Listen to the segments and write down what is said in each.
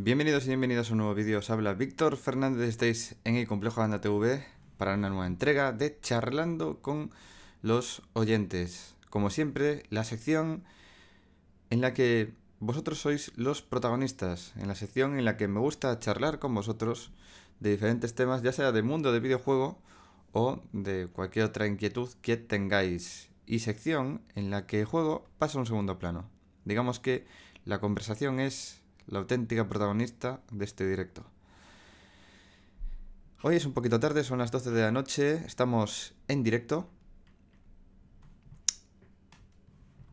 Bienvenidos y bienvenidas a un nuevo vídeo. Os habla Víctor Fernández. Estáis en el complejo Anda TV para una nueva entrega de Charlando con los oyentes. Como siempre, la sección en la que vosotros sois los protagonistas. En la sección en la que me gusta charlar con vosotros de diferentes temas, ya sea del mundo de videojuego o de cualquier otra inquietud que tengáis. Y sección en la que el juego pasa a un segundo plano. Digamos que la conversación es la auténtica protagonista de este directo. Hoy es un poquito tarde, son las 12 de la noche, estamos en directo.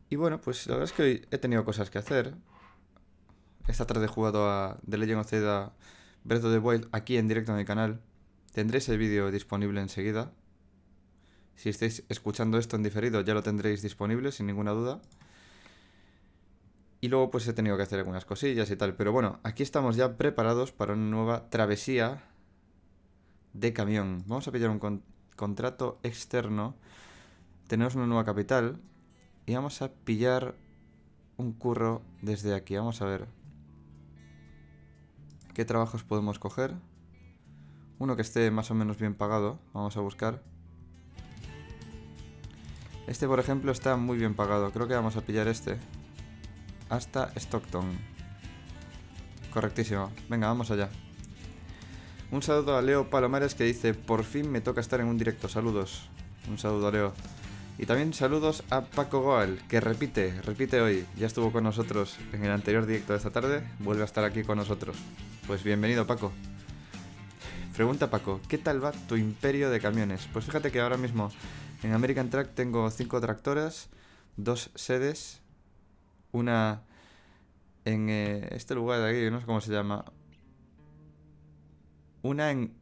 Y bueno, pues la verdad es que hoy he tenido cosas que hacer. Esta tarde he jugado a The Legend of Zelda Breath of the Wild aquí en directo en el canal. Tendréis el vídeo disponible enseguida. Si estáis escuchando esto en diferido ya lo tendréis disponible, sin ninguna duda. Y luego pues he tenido que hacer algunas cosillas y tal. Pero bueno, aquí estamos ya preparados para una nueva travesía de camión. Vamos a pillar un contrato externo. Tenemos una nueva capital. Y vamos a pillar un curro desde aquí. Vamos a ver. ¿Qué trabajos podemos coger? Uno que esté más o menos bien pagado. Vamos a buscar. Este, por ejemplo, está muy bien pagado. Creo que vamos a pillar Este hasta Stockton. Correctísimo. Venga, vamos allá. Un saludo a Leo Palomares que dice, por fin me toca estar en un directo. Saludos. Un saludo a Leo. Y también saludos a Paco Goal, que repite, repite hoy. Ya estuvo con nosotros en el anterior directo de esta tarde, vuelve a estar aquí con nosotros. Pues bienvenido Paco. Pregunta Paco, ¿qué tal va tu imperio de camiones? Pues fíjate que ahora mismo en American Track tengo 5 tractoras, dos sedes, una... En eh, este lugar de aquí, no sé cómo se llama. Una en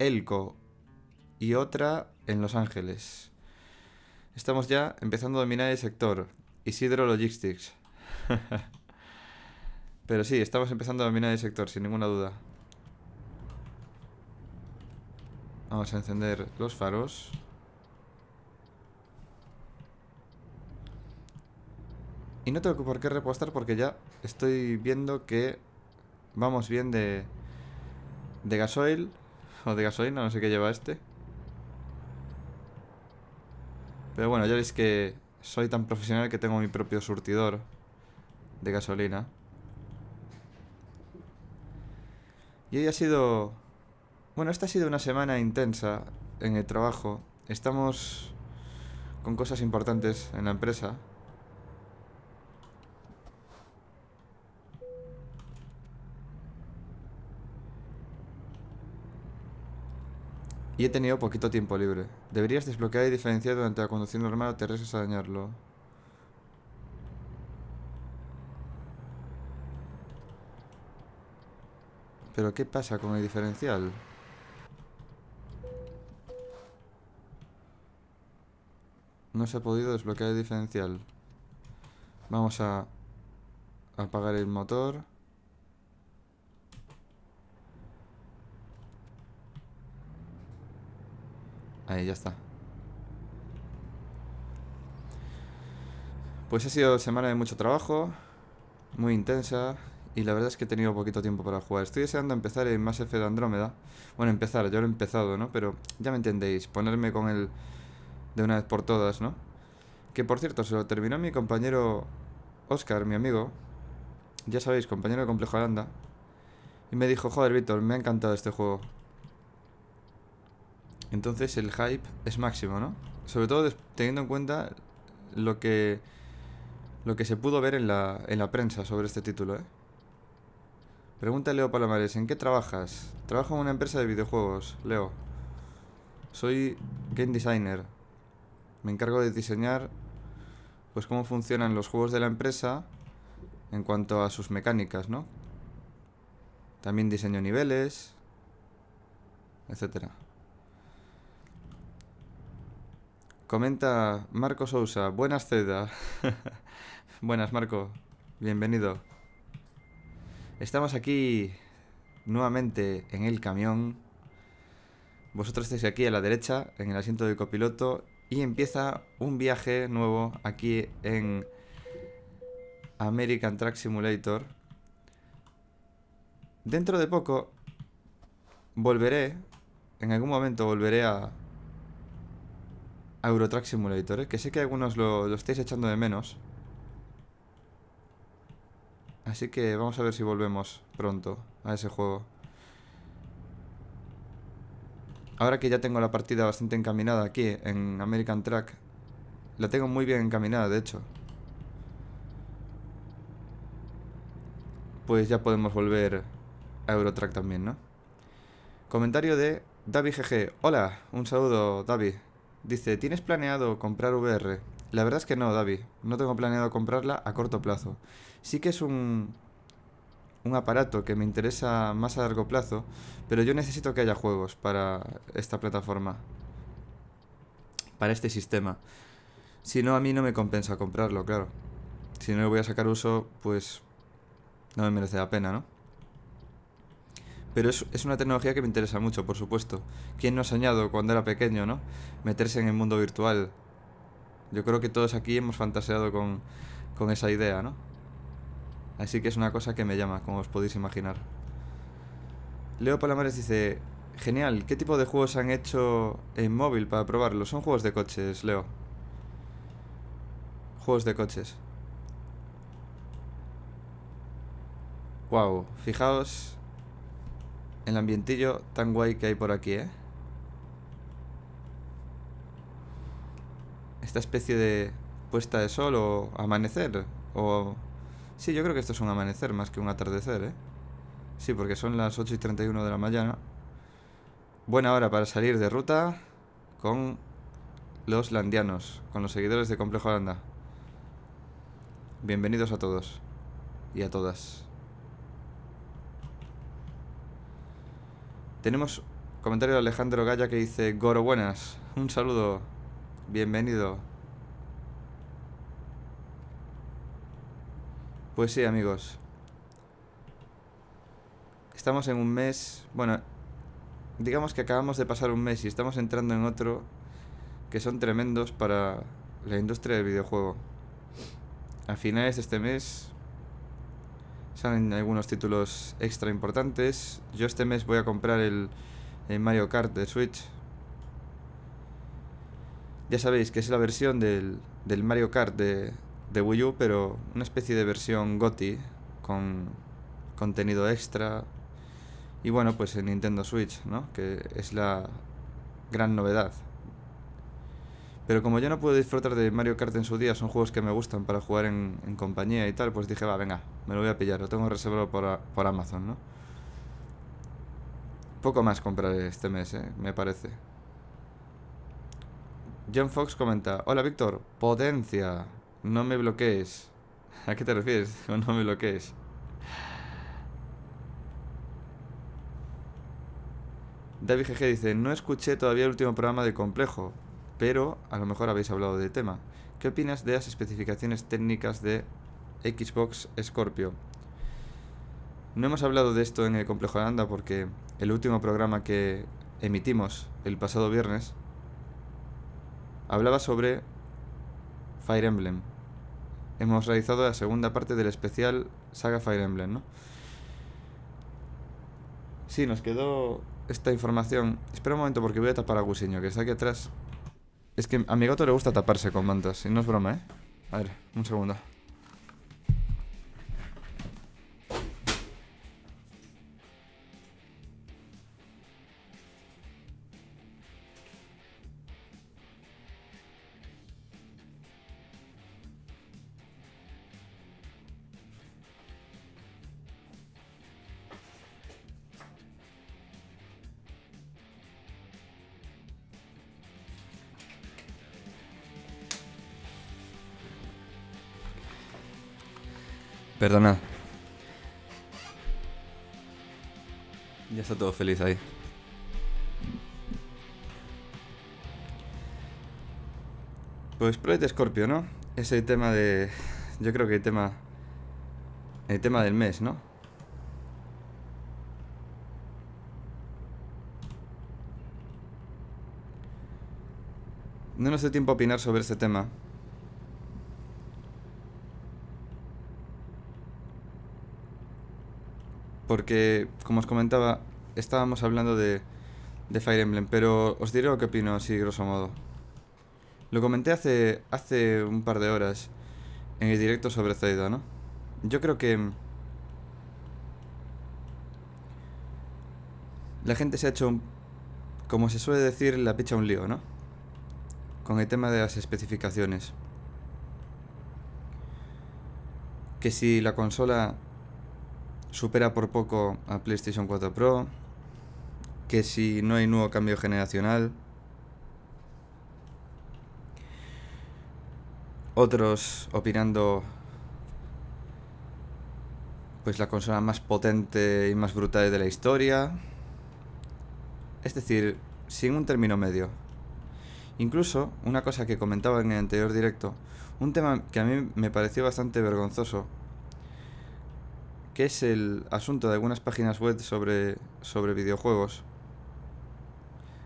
Elco y otra en Los Ángeles. Estamos ya empezando a dominar el sector. Isidro Logistics. Pero sí, estamos empezando a dominar el sector, sin ninguna duda. Vamos a encender los faros. Y no tengo por qué repostar porque ya estoy viendo que vamos bien de, de gasoil. O de gasolina, no sé qué lleva este. Pero bueno, ya veis que soy tan profesional que tengo mi propio surtidor de gasolina. Y hoy ha sido... Bueno, esta ha sido una semana intensa en el trabajo. Estamos con cosas importantes en la empresa. Y he tenido poquito tiempo libre. Deberías desbloquear el diferencial durante la conducción normal o te arriesgas a dañarlo. ¿Pero qué pasa con el diferencial? No se ha podido desbloquear el diferencial. Vamos a apagar el motor. Ahí ya está. Pues ha sido semana de mucho trabajo, muy intensa, y la verdad es que he tenido poquito tiempo para jugar. Estoy deseando empezar en Mass Effect Andrómeda. Bueno, empezar, yo lo he empezado, ¿no? Pero ya me entendéis, ponerme con él de una vez por todas, ¿no? Que por cierto, se lo terminó mi compañero Oscar, mi amigo. Ya sabéis, compañero de Complejo Aranda. Y me dijo, joder, Víctor, me ha encantado este juego. Entonces el hype es máximo, ¿no? Sobre todo teniendo en cuenta lo que, lo que se pudo ver en la, en la prensa sobre este título, ¿eh? Pregunta Leo Palomares, ¿en qué trabajas? Trabajo en una empresa de videojuegos, Leo. Soy game designer. Me encargo de diseñar pues cómo funcionan los juegos de la empresa en cuanto a sus mecánicas, ¿no? También diseño niveles, etcétera. Comenta Marco Sousa, buenas CEDA buenas Marco, bienvenido. Estamos aquí nuevamente en el camión. Vosotros estáis aquí a la derecha, en el asiento del copiloto, y empieza un viaje nuevo aquí en American Track Simulator. Dentro de poco volveré, en algún momento volveré a, Eurotrack Simulator, eh, que sé que algunos lo, lo estáis echando de menos. Así que vamos a ver si volvemos pronto a ese juego. Ahora que ya tengo la partida bastante encaminada aquí en American Track, la tengo muy bien encaminada, de hecho. Pues ya podemos volver a Eurotrack también, ¿no? Comentario de David GG. Hola, un saludo, David. Dice, ¿tienes planeado comprar VR? La verdad es que no, David. No tengo planeado comprarla a corto plazo. Sí que es un, un aparato que me interesa más a largo plazo, pero yo necesito que haya juegos para esta plataforma, para este sistema. Si no, a mí no me compensa comprarlo, claro. Si no le voy a sacar uso, pues no me merece la pena, ¿no? pero es, es, una tecnología que me interesa mucho, por supuesto. ¿Quién no ha soñado cuando era pequeño, no? Meterse en el mundo virtual. Yo creo que todos aquí hemos fantaseado con, esa idea, ¿no? Así que es una cosa que me llama, como os podéis imaginar. Leo Palomares dice, genial, ¿qué tipo de juegos han hecho en móvil para probarlo? Son juegos de coches, Leo. Juegos de coches. Wow, fijaos el ambientillo tan guay que hay por aquí, ¿eh? Esta especie de puesta de sol o amanecer, o... Sí, yo creo que esto es un amanecer más que un atardecer, ¿eh? Sí, porque son las 8 y 31 de la mañana. Buena hora para salir de ruta con los landianos, con los seguidores de Complejo Holanda. Bienvenidos a todos y a todas. Tenemos comentario de Alejandro Gaya que dice, Goro, buenas. Un saludo. Bienvenido. Pues sí, amigos. Estamos en un mes... Bueno, digamos que acabamos de pasar un mes y estamos entrando en otro que son tremendos para la industria del videojuego. A finales de este mes Salen algunos títulos extra importantes. Yo este mes voy a comprar el, Mario Kart de Switch. Ya sabéis que es la versión del, Mario Kart de, de, Wii U, pero una especie de versión GOTI con contenido extra. Y bueno, pues el Nintendo Switch, ¿no? Que es la gran novedad. Pero como yo no pude disfrutar de Mario Kart en su día, son juegos que me gustan para jugar en, compañía y tal, pues dije, va, venga, me lo voy a pillar, lo tengo reservado por, Amazon, ¿no? Poco más compraré este mes, ¿eh? me parece. John Fox comenta, hola Víctor, potencia, no me bloquees. ¿A qué te refieres? no me bloquees. David GG dice, no escuché todavía el último programa de Complejo pero a lo mejor habéis hablado de tema. ¿Qué opinas de las especificaciones técnicas de Xbox Scorpio? No hemos hablado de esto en el Complejo aranda porque el último programa que emitimos el pasado viernes hablaba sobre Fire Emblem. Hemos realizado la segunda parte del especial Saga Fire Emblem, ¿no? Sí, nos quedó esta información. Espera un momento porque voy a tapar a Guseño, que está aquí atrás es que a mi gato le gusta taparse con mantas, y no es broma, ¿eh? A ver, un segundo. Perdonad. Ya está todo feliz ahí. Pues Project Scorpio, ¿no? Es el tema de... Yo creo que el tema... El tema del mes, ¿no? No nos hace tiempo a opinar sobre este tema. porque, como os comentaba, estábamos hablando de, Fire Emblem, pero os diré lo que opino así, grosso modo. Lo comenté hace, hace un par de horas en el directo sobre Zelda, ¿no? Yo creo que... La gente se ha hecho, como se suele decir, la picha un lío, ¿no? Con el tema de las especificaciones. Que si la consola supera por poco a PlayStation 4 Pro, que si no hay nuevo cambio generacional, otros opinando pues la consola más potente y más brutal de la historia. Es decir, sin un término medio. Incluso, una cosa que comentaba en el anterior directo, un tema que a mí me pareció bastante vergonzoso que es el asunto de algunas páginas web sobre, sobre videojuegos,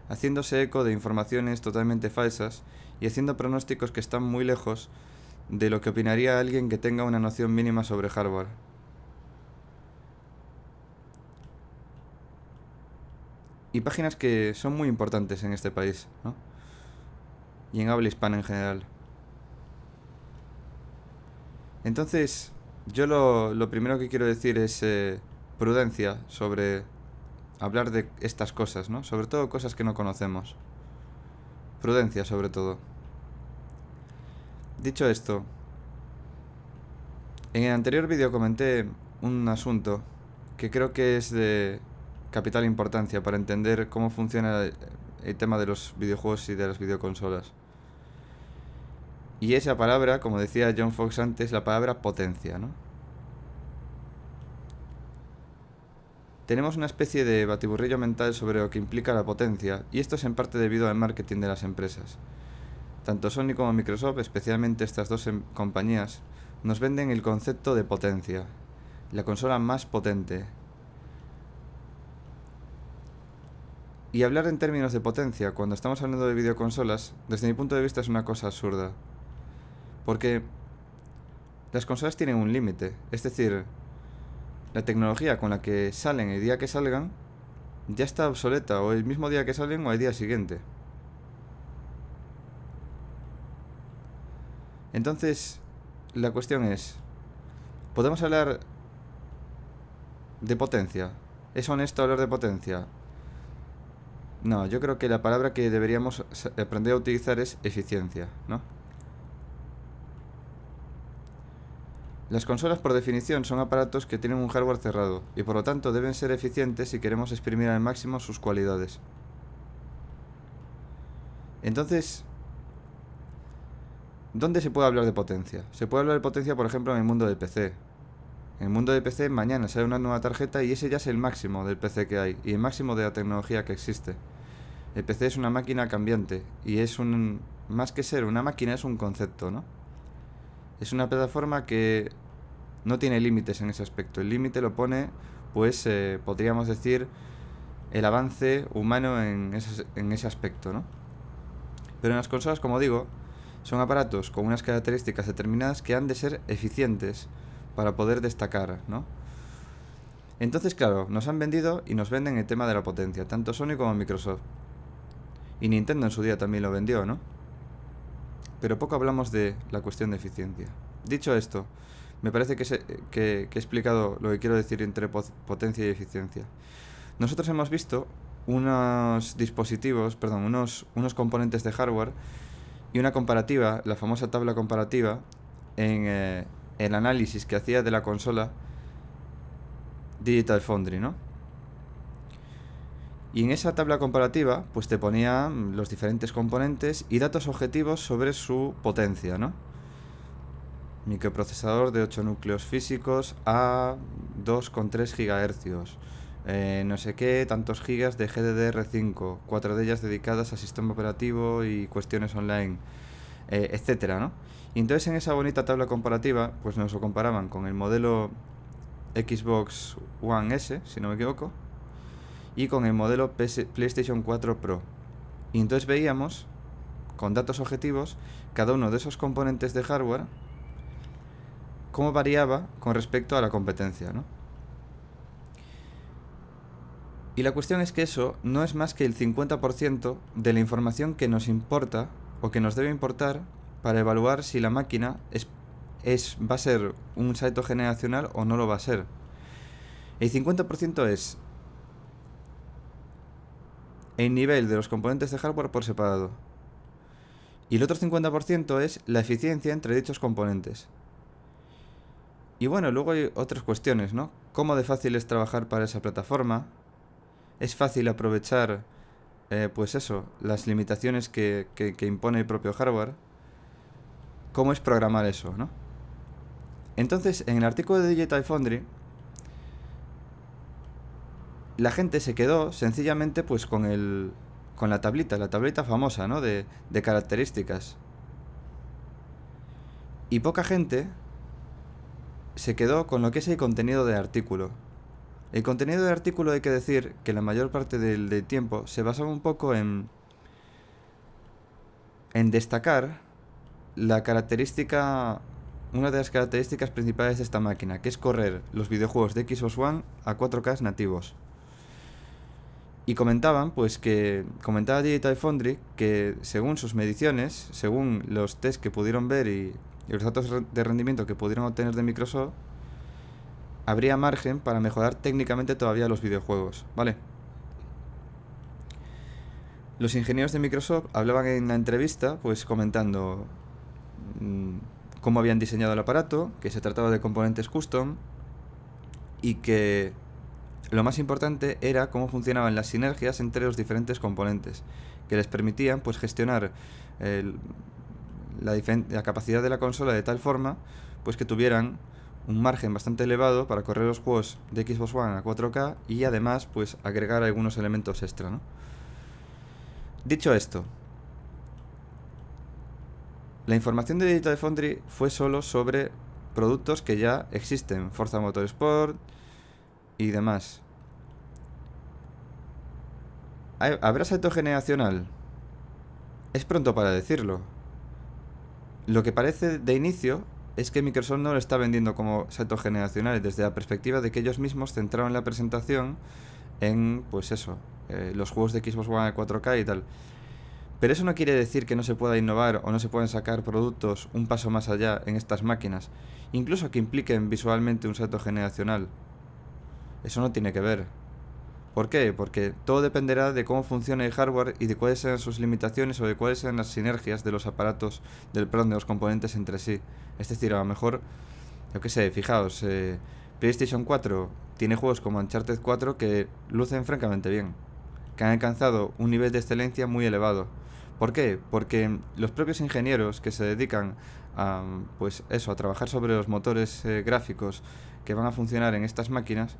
haciéndose eco de informaciones totalmente falsas y haciendo pronósticos que están muy lejos de lo que opinaría alguien que tenga una noción mínima sobre hardware. Y páginas que son muy importantes en este país, ¿no? Y en habla hispana en general. Entonces, yo lo, primero que quiero decir es eh, prudencia sobre hablar de estas cosas, ¿no? Sobre todo cosas que no conocemos. Prudencia sobre todo. Dicho esto, en el anterior vídeo comenté un asunto que creo que es de capital importancia para entender cómo funciona el tema de los videojuegos y de las videoconsolas. Y esa palabra, como decía John Fox antes, la palabra potencia, Tenemos una especie de batiburrillo mental sobre lo que implica la potencia, y esto es en parte debido al marketing de las empresas. Tanto Sony como Microsoft, especialmente estas dos em, compañías, nos venden el concepto de potencia, la consola más potente. Y hablar en términos de potencia cuando estamos hablando de videoconsolas, desde mi punto de vista es una cosa absurda. Porque las consolas tienen un límite. Es decir, la tecnología con la que salen el día que salgan ya está obsoleta o el mismo día que salen o el día siguiente. Entonces, la cuestión es, podemos hablar de potencia. ¿Es honesto hablar de potencia? No, yo creo que la palabra que deberíamos aprender a utilizar es eficiencia, ¿no? Las consolas por definición son aparatos que tienen un hardware cerrado y por lo tanto deben ser eficientes si queremos exprimir al máximo sus cualidades. Entonces, ¿dónde se puede hablar de potencia? Se puede hablar de potencia, por ejemplo, en el mundo del PC. En el mundo del PC mañana sale una nueva tarjeta y ese ya es el máximo del PC que hay y el máximo de la tecnología que existe. El PC es una máquina cambiante y es un... más que ser una máquina es un concepto, ¿no? es una plataforma que no tiene límites en ese aspecto. El límite lo pone, pues, eh, podríamos decir, el avance humano en ese, en ese aspecto, ¿no? Pero en las consolas, como digo, son aparatos con unas características determinadas que han de ser eficientes para poder destacar, ¿no? Entonces, claro, nos han vendido y nos venden el tema de la potencia, tanto Sony como Microsoft. Y Nintendo en su día también lo vendió, ¿no? pero poco hablamos de la cuestión de eficiencia. Dicho esto, me parece que, se, he explicado lo que quiero decir entre potencia y eficiencia. Nosotros hemos visto unos dispositivos, perdón, unos, unos componentes de hardware y una comparativa, la famosa tabla comparativa, en eh, el análisis que hacía de la consola Digital Foundry, ¿no? Y en esa tabla comparativa, pues te ponía los diferentes componentes y datos objetivos sobre su potencia, ¿no? Microprocesador de 8 núcleos físicos a 2,3 GHz. Eh, no sé qué, tantos gigas de GDDR5, cuatro de ellas dedicadas a sistema operativo y cuestiones online, eh, etcétera, ¿no? Y entonces en esa bonita tabla comparativa, pues nos lo comparaban con el modelo Xbox One S, si no me equivoco, y con el modelo PlayStation 4 Pro. Y entonces veíamos, con datos objetivos, cada uno de esos componentes de hardware, cómo variaba con respecto a la competencia, Y la cuestión es que eso no es más que el 50% de la información que nos importa o que nos debe importar para evaluar si la máquina es, va a ser un salto generacional o no lo va a ser. El 50% es el nivel de los componentes de hardware por separado. Y el otro 50% es la eficiencia entre dichos componentes. Y bueno, luego hay otras cuestiones, ¿no? ¿Cómo de fácil es trabajar para esa plataforma? ¿Es fácil aprovechar, eh, pues eso, las limitaciones que, que impone el propio hardware? ¿Cómo es programar eso, no? Entonces, en el artículo de Digital Foundry la gente se quedó sencillamente pues con el con la tablita, la tablita famosa, ¿no? De, características. Y poca gente se quedó con lo que es el contenido de artículo. El contenido de artículo hay que decir que la mayor parte del, tiempo se basaba un poco en, en destacar la característica, una de las características principales de esta máquina, que es correr los videojuegos de Xbox One a 4K nativos. Y comentaban, pues que, comentaba Digital que según sus mediciones, según los test que pudieron ver y, los datos de rendimiento que pudieron obtener de Microsoft, habría margen para mejorar técnicamente todavía los videojuegos, ¿vale? Los ingenieros de Microsoft hablaban en la entrevista, pues comentando mm, cómo habían diseñado el aparato, que se trataba de componentes custom y que lo más importante era cómo funcionaban las sinergias entre los diferentes componentes, que les permitían pues, gestionar la, capacidad de la consola de tal forma pues, que tuvieran un margen bastante elevado para correr los juegos de Xbox One a 4K y además pues, agregar algunos elementos extra. Dicho esto, la información de Digital Foundry fue solo sobre productos que ya existen, Forza Motorsport, y demás. ¿Habrá salto generacional? Es pronto para decirlo. Lo que parece de inicio es que Microsoft no lo está vendiendo como salto generacional desde la perspectiva de que ellos mismos centraron la presentación en, pues eso, eh, los juegos de Xbox One 4K y tal. Pero eso no quiere decir que no se pueda innovar o no se puedan sacar productos un paso más allá en estas máquinas, incluso que impliquen visualmente un salto generacional. Eso no tiene que ver. ¿Por qué? Porque todo dependerá de cómo funcione el hardware y de cuáles sean sus limitaciones o de cuáles sean las sinergias de los aparatos, del plan de los componentes entre sí. Es decir, a lo mejor, yo qué sé, fijaos, eh, PlayStation 4 tiene juegos como Uncharted 4 que lucen francamente bien, que han alcanzado un nivel de excelencia muy elevado. ¿Por qué? Porque los propios ingenieros que se dedican a, pues eso, a trabajar sobre los motores eh, gráficos que van a funcionar en estas máquinas,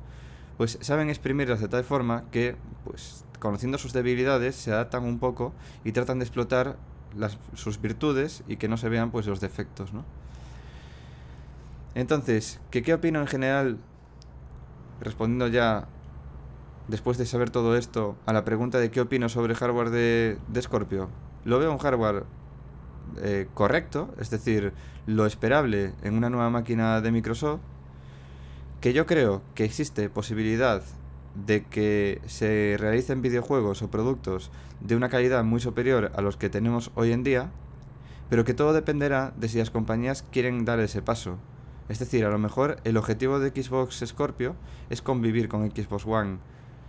pues saben exprimirlas de tal forma que, pues, conociendo sus debilidades, se adaptan un poco y tratan de explotar sus virtudes y que no se vean, pues, los defectos, ¿no? Entonces, ¿qué, opino en general, respondiendo ya, después de saber todo esto, a la pregunta de qué opino sobre hardware de, de Scorpio? Lo veo un hardware eh, correcto, es decir, lo esperable en una nueva máquina de Microsoft, que yo creo que existe posibilidad de que se realicen videojuegos o productos de una calidad muy superior a los que tenemos hoy en día, pero que todo dependerá de si las compañías quieren dar ese paso. Es decir, a lo mejor el objetivo de Xbox Scorpio es convivir con Xbox One.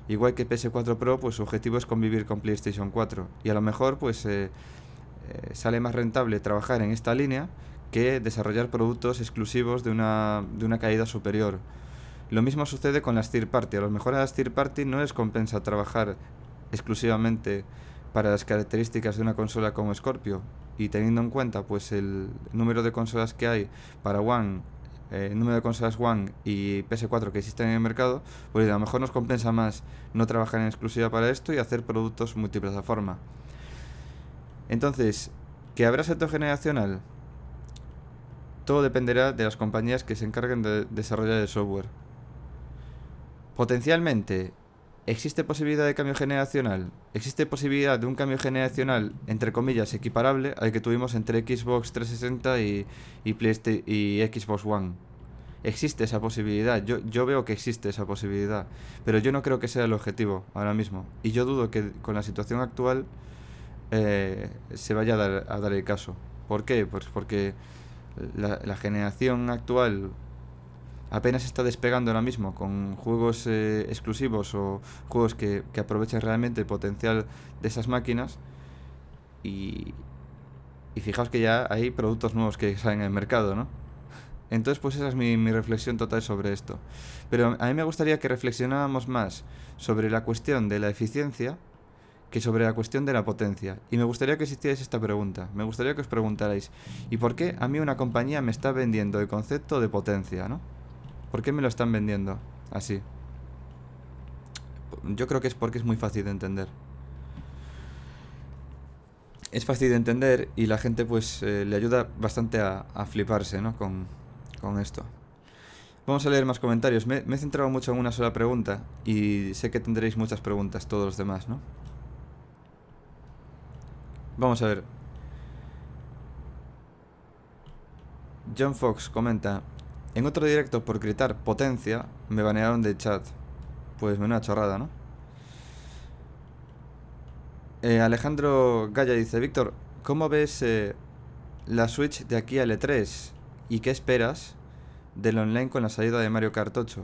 Igual que PS4 Pro, pues su objetivo es convivir con PlayStation 4. Y a lo mejor, pues eh, eh, sale más rentable trabajar en esta línea que desarrollar productos exclusivos de una, de una calidad superior. Lo mismo sucede con las tier party. A lo mejor a las tier party no les compensa trabajar exclusivamente para las características de una consola como Scorpio y teniendo en cuenta pues el número de consolas que hay para One, eh, el número de consolas One y PS4 que existen en el mercado, pues a lo mejor nos compensa más no trabajar en exclusiva para esto y hacer productos multiplataforma. Entonces, ¿que habrá sector generacional? Todo dependerá de las compañías que se encarguen de desarrollar el software potencialmente ¿Existe posibilidad de cambio generacional? ¿Existe posibilidad de un cambio generacional, entre comillas, equiparable al que tuvimos entre Xbox 360 y, y, y Xbox One? Existe esa posibilidad, yo, yo, veo que existe esa posibilidad, pero yo no creo que sea el objetivo ahora mismo. Y yo dudo que con la situación actual eh, se vaya a dar, el caso. ¿Por qué? Pues porque la generación actual apenas está despegando ahora mismo con juegos eh, exclusivos o juegos que, aprovechen realmente el potencial de esas máquinas. Y, fijaos que ya hay productos nuevos que salen en el mercado, ¿no? Entonces, pues esa es mi, reflexión total sobre esto. Pero a mí me gustaría que reflexionáramos más sobre la cuestión de la eficiencia que sobre la cuestión de la potencia. Y me gustaría que existierais esta pregunta. Me gustaría que os preguntarais, ¿y por qué a mí una compañía me está vendiendo el concepto de potencia, no? ¿Por qué me lo están vendiendo así? Yo creo que es porque es muy fácil de entender. Es fácil de entender y la gente pues eh, le ayuda bastante a, fliparse ¿no? con, esto. Vamos a leer más comentarios. Me, me, he centrado mucho en una sola pregunta y sé que tendréis muchas preguntas todos los demás, ¿no? Vamos a ver. John Fox comenta, en otro directo, por gritar potencia, me banearon de chat. Pues me una chorrada, ¿no? Eh, Alejandro Gaya dice, Víctor, ¿cómo ves eh, la Switch de aquí a e 3 ¿Y qué esperas del online con la salida de Mario Kart 8?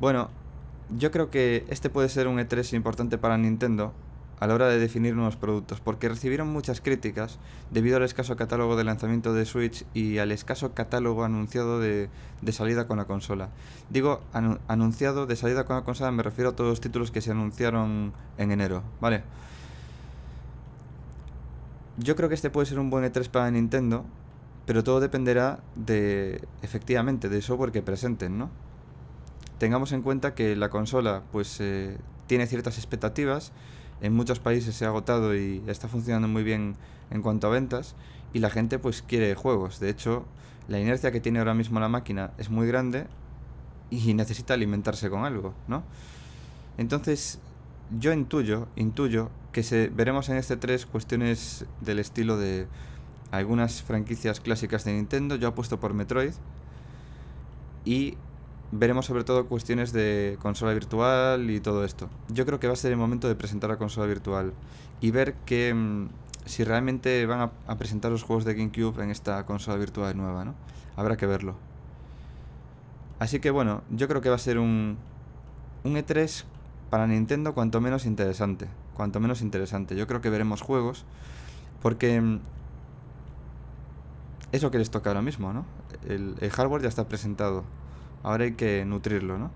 Bueno, yo creo que este puede ser un E3 importante para Nintendo, a la hora de definir nuevos productos, porque recibieron muchas críticas debido al escaso catálogo de lanzamiento de Switch y al escaso catálogo anunciado de, de salida con la consola. Digo anunciado de salida con la consola, me refiero a todos los títulos que se anunciaron en enero, ¿vale? Yo creo que este puede ser un buen E3 para Nintendo, pero todo dependerá de, efectivamente, del software que presenten, ¿no? Tengamos en cuenta que la consola, pues, eh, tiene ciertas expectativas, en muchos países se ha agotado y está funcionando muy bien en cuanto a ventas y la gente pues quiere juegos. De hecho, la inercia que tiene ahora mismo la máquina es muy grande y necesita alimentarse con algo, ¿no? Entonces, yo intuyo, intuyo que se, veremos en este 3 cuestiones del estilo de algunas franquicias clásicas de Nintendo. Yo apuesto por Metroid y veremos sobre todo cuestiones de consola virtual y todo esto. Yo creo que va a ser el momento de presentar la consola virtual y ver que mm, si realmente van a, presentar los juegos de GameCube en esta consola virtual nueva, ¿no? Habrá que verlo. Así que bueno, yo creo que va a ser un, un E3 para Nintendo cuanto menos interesante. Cuanto menos interesante. Yo creo que veremos juegos porque mm, eso que les toca ahora mismo, ¿no? el hardware ya está presentado. Ahora hay que nutrirlo, ¿no?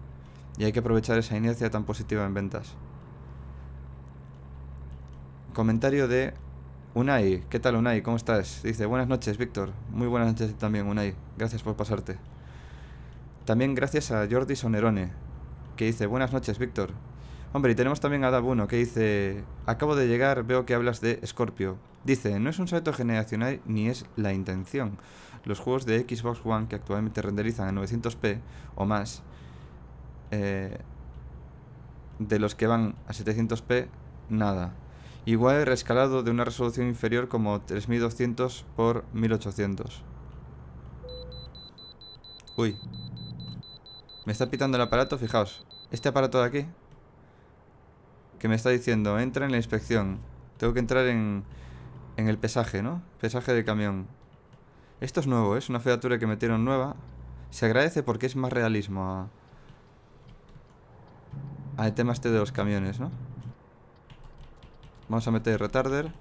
Y hay que aprovechar esa inercia tan positiva en ventas. Comentario de Unai. ¿Qué tal, Unai? ¿Cómo estás? Dice, buenas noches, Víctor. Muy buenas noches también, Unai. Gracias por pasarte. También gracias a Jordi Sonerone, que dice, buenas noches, Víctor. Hombre, y tenemos también a Dabuno, que dice, acabo de llegar, veo que hablas de Scorpio. Dice, no es un salto generacional ni es la intención los juegos de Xbox One que actualmente renderizan a 900p o más, eh, de los que van a 700p, nada. Igual rescalado de una resolución inferior como 3200 por 1800. Uy. Me está pitando el aparato, fijaos. Este aparato de aquí. Que me está diciendo, entra en la inspección. Tengo que entrar en, en el pesaje, ¿no? Pesaje de camión. Esto es nuevo, ¿eh? es una featura que metieron nueva. Se agradece porque es más realismo a... Al tema este de los camiones, ¿no? Vamos a meter retarder.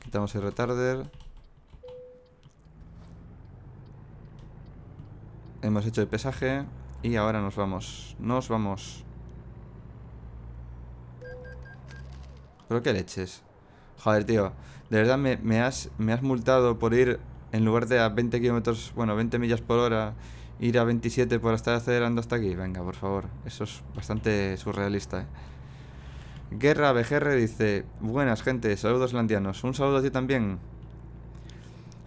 Quitamos el retarder. Hemos hecho el pesaje. Y ahora nos vamos. Nos vamos. Pero qué leches. Joder, tío. De verdad me, has, me has multado por ir en lugar de a 20 kilómetros, bueno, 20 millas por hora, ir a 27 por estar acelerando hasta aquí. Venga, por favor. Eso es bastante surrealista, ¿eh? Guerra BGR dice, buenas gente, saludos landianos. Un saludo a ti también.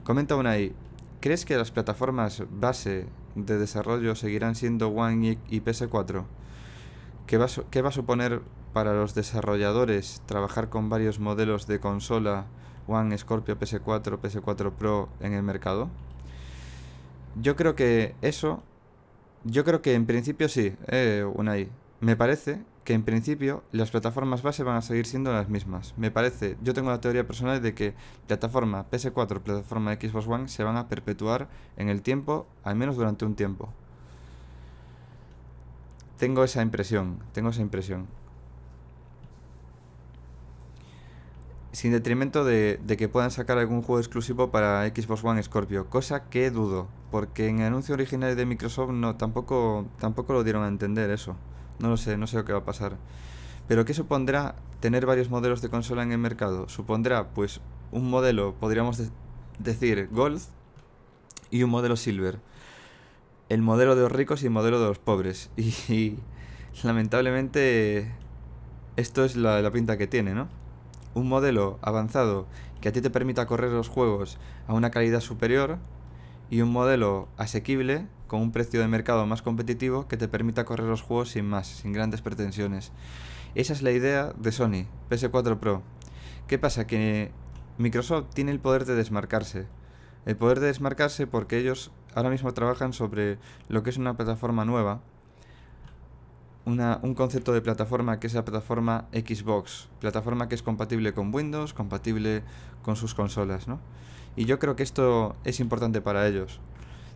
Comenta una ahí. ¿Crees que las plataformas base de desarrollo seguirán siendo One y PS4? ¿Qué va, va, a suponer para los desarrolladores trabajar con varios modelos de consola One, Scorpio, PS4, PS4 Pro en el mercado? Yo creo que eso... Yo creo que en principio sí, eh, Me parece que en principio las plataformas base van a seguir siendo las mismas. Me parece, yo tengo la teoría personal de que plataforma PS4, plataforma Xbox One se van a perpetuar en el tiempo, al menos durante un tiempo. Tengo esa impresión, tengo esa impresión. Sin detrimento de, que puedan sacar algún juego exclusivo para Xbox One Scorpio, cosa que dudo, porque en el anuncio original de Microsoft no tampoco, tampoco lo dieron a entender eso. No lo sé, no sé lo que va a pasar. Pero ¿qué supondrá tener varios modelos de consola en el mercado? Supondrá, pues, un modelo, podríamos decir, Gold y un modelo Silver. El modelo de los ricos y el modelo de los pobres. Y, lamentablemente esto es la, la pinta que tiene, ¿no? Un modelo avanzado que a ti te permita correr los juegos a una calidad superior y un modelo asequible con un precio de mercado más competitivo que te permita correr los juegos sin más, sin grandes pretensiones. Esa es la idea de Sony, PS4 Pro. ¿Qué pasa? Que Microsoft tiene el poder de desmarcarse. El poder de desmarcarse porque ellos ahora mismo trabajan sobre lo que es una plataforma nueva, un concepto de plataforma que es la plataforma Xbox, plataforma que es compatible con Windows, compatible con sus consolas, ¿no? Y yo creo que esto es importante para ellos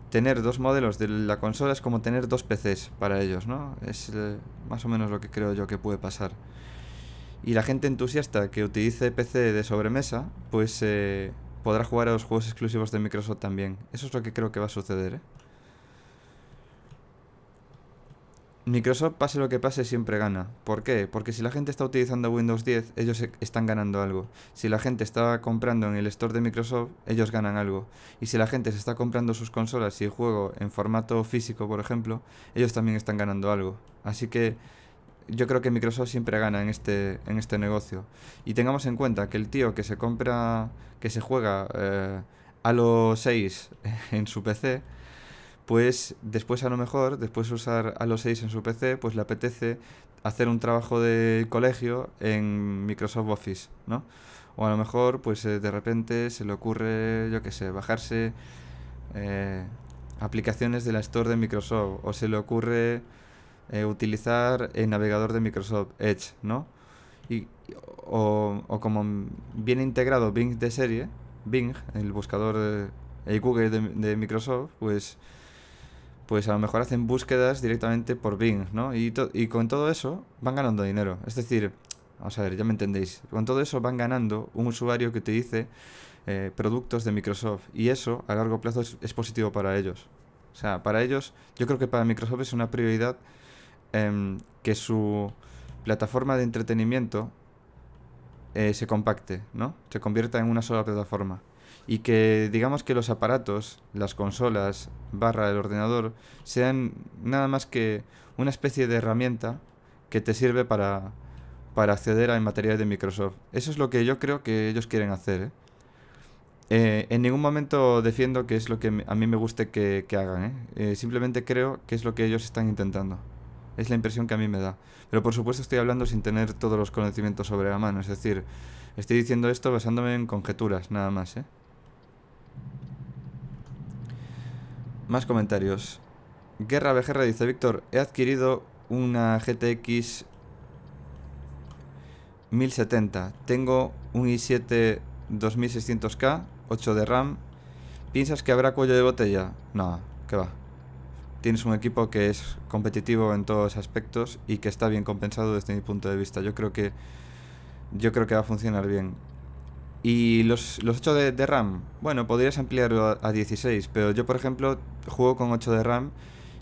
tener dos modelos de la consola es como tener dos PCs para ellos, ¿no? Es eh, más o menos lo que creo yo que puede pasar. Y la gente entusiasta que utilice PC de sobremesa, pues eh, podrá jugar a los juegos exclusivos de Microsoft también. Eso es lo que creo que va a suceder, ¿eh? Microsoft, pase lo que pase, siempre gana. ¿Por qué? Porque si la gente está utilizando Windows 10, ellos e-, están ganando algo. Si la gente está comprando en el store de Microsoft, ellos ganan algo. Y si la gente se está comprando sus consolas y juego en formato físico, por ejemplo, ellos también están ganando algo. Así que yo creo que Microsoft siempre gana en este, en este negocio. Y tengamos en cuenta que el tío que se compra, que se juega a los 6 en su PC, pues después a lo mejor, después de usar a los 6 en su PC, pues le apetece hacer un trabajo de colegio en Microsoft Office, ¿no? O a lo mejor, pues eh, de repente se le ocurre, yo qué sé, bajarse eh, aplicaciones de la Store de Microsoft, o se le ocurre eh, utilizar el navegador de Microsoft, Edge, ¿no? Y, o, o, como viene integrado Bing de serie, Bing, el buscador, el Google de, de Microsoft, pues pues a lo mejor hacen búsquedas directamente por Bing, ¿no? Y, con todo eso van ganando dinero. Es decir, vamos a ver, ya me entendéis. Con todo eso van ganando un usuario que te dice eh, productos de Microsoft. Y eso a largo plazo es, positivo para ellos. O sea, para ellos, yo creo que para Microsoft es una prioridad em, que su plataforma de entretenimiento eh, se compacte, ¿no? Se convierta en una sola plataforma y que digamos que los aparatos, las consolas, barra el ordenador, sean nada más que una especie de herramienta que te sirve para, para acceder al material de Microsoft. Eso es lo que yo creo que ellos quieren hacer. ¿eh? Eh, en ningún momento defiendo que es lo que a mí me guste que, hagan. ¿eh? simplemente creo que es lo que ellos están intentando. Es la impresión que a mí me da. Pero por supuesto estoy hablando sin tener todos los conocimientos sobre la mano. Es decir, estoy diciendo esto basándome en conjeturas, nada más. ¿eh? Más comentarios. Guerra Bejerra dice, Víctor, he adquirido una GTX 1070. Tengo un i7 2600K, 8 de RAM. ¿Piensas que habrá cuello de botella? No, que va. Tienes un equipo que es competitivo en todos los aspectos y que está bien compensado desde mi punto de vista. Yo creo que yo creo que va a funcionar bien. ¿Y los, los 8 de, RAM? Bueno, podrías ampliarlo a, 16, pero yo, por ejemplo, juego con 8 de RAM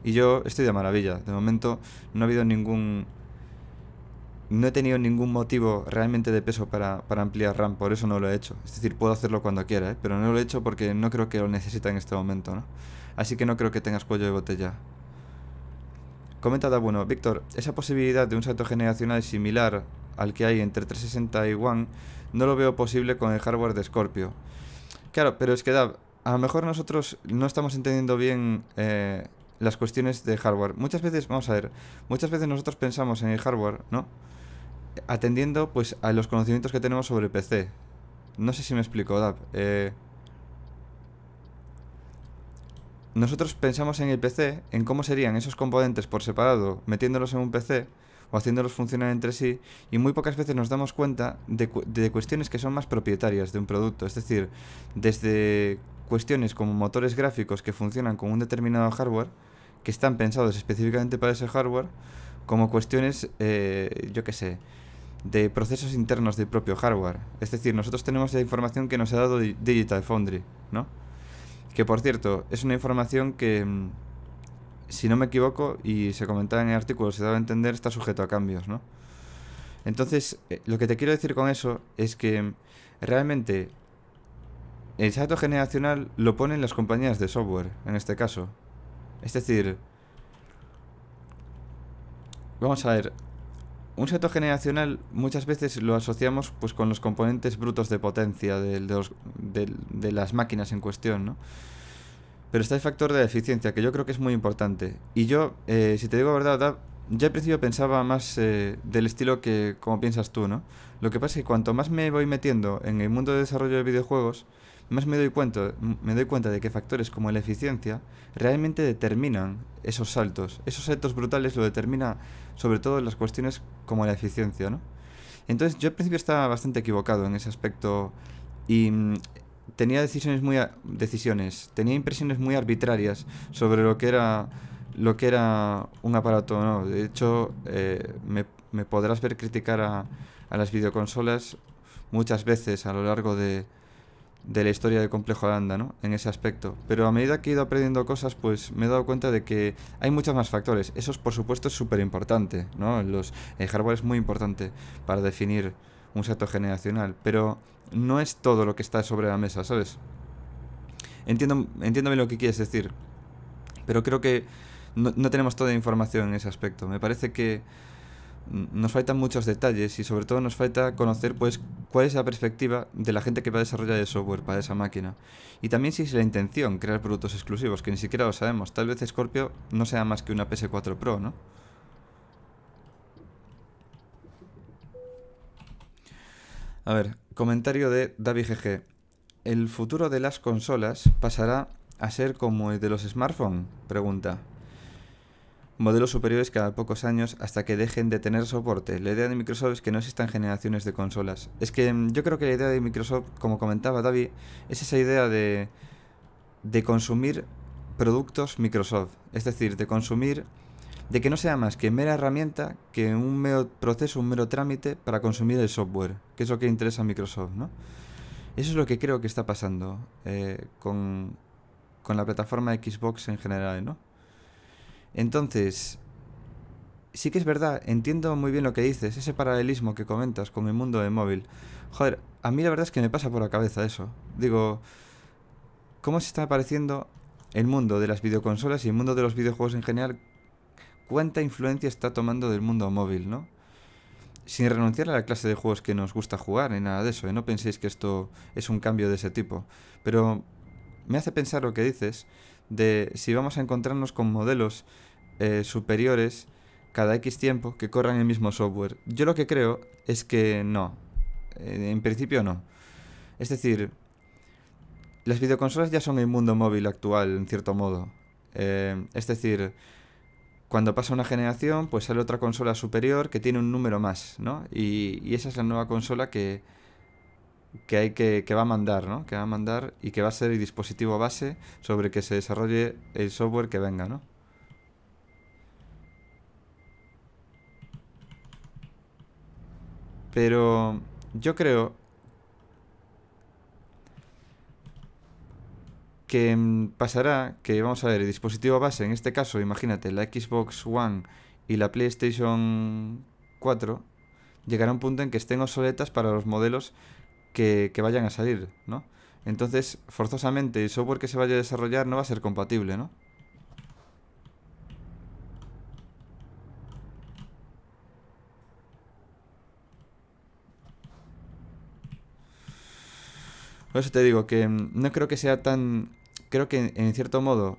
y yo estoy de maravilla. De momento no ha habido ningún... No he tenido ningún motivo realmente de peso para, para ampliar RAM, por eso no lo he hecho. Es decir, puedo hacerlo cuando quiera, ¿eh? pero no lo he hecho porque no creo que lo necesite en este momento, ¿no? Así que no creo que tengas cuello de botella. Comentada bueno, Víctor, esa posibilidad de un salto generacional similar al que hay entre 360 y One no lo veo posible con el hardware de Scorpio. Claro, pero es que Dab a lo mejor nosotros no estamos entendiendo bien eh, las cuestiones de hardware. Muchas veces, vamos a ver, muchas veces nosotros pensamos en el hardware, ¿no? Atendiendo pues a los conocimientos que tenemos sobre el PC. No sé si me explico, Dab. Eh, nosotros pensamos en el PC, en cómo serían esos componentes por separado, metiéndolos en un PC, o haciéndolos funcionar entre sí y muy pocas veces nos damos cuenta de, cuestiones que son más propietarias de un producto, es decir, desde cuestiones como motores gráficos que funcionan con un determinado hardware, que están pensados específicamente para ese hardware, como cuestiones, eh, yo qué sé, de procesos internos del propio hardware. Es decir, nosotros tenemos la información que nos ha dado Digital Foundry, ¿no? Que por cierto, es una información que mm, si no me equivoco, y se comentaba en el artículo, se daba a entender, está sujeto a cambios, ¿no? Entonces, eh, lo que te quiero decir con eso es que realmente el salto generacional lo ponen las compañías de software, en este caso. Es decir, vamos a ver, un salto generacional muchas veces lo asociamos pues con los componentes brutos de potencia de, los, de las máquinas en cuestión, ¿no? Pero está el factor de la eficiencia, que yo creo que es muy importante. Y yo, eh, si te digo la verdad, ya al principio pensaba más eh, del estilo que como piensas tú, ¿no? Lo que pasa es que cuanto más me voy metiendo en el mundo de desarrollo de videojuegos, más me doy cuenta, me doy cuenta de que factores como la eficiencia realmente determinan esos saltos. Esos saltos brutales lo determina sobre todo en las cuestiones como la eficiencia, ¿no? Entonces yo al principio estaba bastante equivocado en ese aspecto y mm, tenía decisiones muy decisiones, tenía impresiones muy arbitrarias sobre lo que era lo que era un aparato no. De hecho, eh, me, podrás ver criticar a, a, las videoconsolas muchas veces a lo largo de, de la historia de complejo Holanda, ¿no? En ese aspecto. Pero a medida que he ido aprendiendo cosas, pues me he dado cuenta de que hay muchos más factores. Eso, por supuesto, es súper importante, ¿no? Los, el hardware es muy importante para definir un salto generacional, pero no es todo lo que está sobre la mesa, ¿sabes? Entiendo, bien lo que quieres decir, pero creo que no, no tenemos toda la información en ese aspecto. Me parece que nos faltan muchos detalles y sobre todo nos falta conocer pues cuál es la perspectiva de la gente que va a desarrollar el software para esa máquina. Y también si es la intención crear productos exclusivos, que ni siquiera lo sabemos. Tal vez Scorpio no sea más que una PS4 Pro, ¿no? A ver, comentario de David GG. ¿El futuro de las consolas pasará a ser como el de los smartphones? Pregunta. Modelos superiores cada pocos años hasta que dejen de tener soporte. La idea de Microsoft es que no existan generaciones de consolas. Es que mm, yo creo que la idea de Microsoft, como comentaba David, es esa idea de, de consumir productos Microsoft. Es decir, de consumir de que no sea más que mera herramienta, que un mero proceso, un mero trámite para consumir el software, que es lo que interesa a Microsoft, ¿no? Eso es lo que creo que está pasando eh, con, con, la plataforma Xbox en general, ¿no? Entonces, sí que es verdad, entiendo muy bien lo que dices, ese paralelismo que comentas con el mundo de móvil. Joder, a mí la verdad es que me pasa por la cabeza eso. Digo, ¿cómo se está apareciendo el mundo de las videoconsolas y el mundo de los videojuegos en general cuánta influencia está tomando del mundo móvil, ¿no? Sin renunciar a la clase de juegos que nos gusta jugar ni nada de eso, ¿eh? no penséis que esto es un cambio de ese tipo. Pero me hace pensar lo que dices de si vamos a encontrarnos con modelos eh, superiores cada X tiempo que corran el mismo software. Yo lo que creo es que no. Eh, en principio no. Es decir, las videoconsolas ya son el mundo móvil actual, en cierto modo. Eh, es decir, cuando pasa una generación, pues sale otra consola superior que tiene un número más, ¿no? Y, esa es la nueva consola que, que, hay que, que, va a mandar, ¿no? Que va a mandar y que va a ser el dispositivo base sobre que se desarrolle el software que venga, ¿no? Pero yo creo que mm, pasará que vamos a ver el dispositivo base, en este caso, imagínate, la Xbox One y la PlayStation 4, llegará un punto en que estén obsoletas para los modelos que, que vayan a salir, ¿no? Entonces, forzosamente, el software que se vaya a desarrollar no va a ser compatible, ¿no? Por eso te digo que mm, no creo que sea tan... Creo que en cierto modo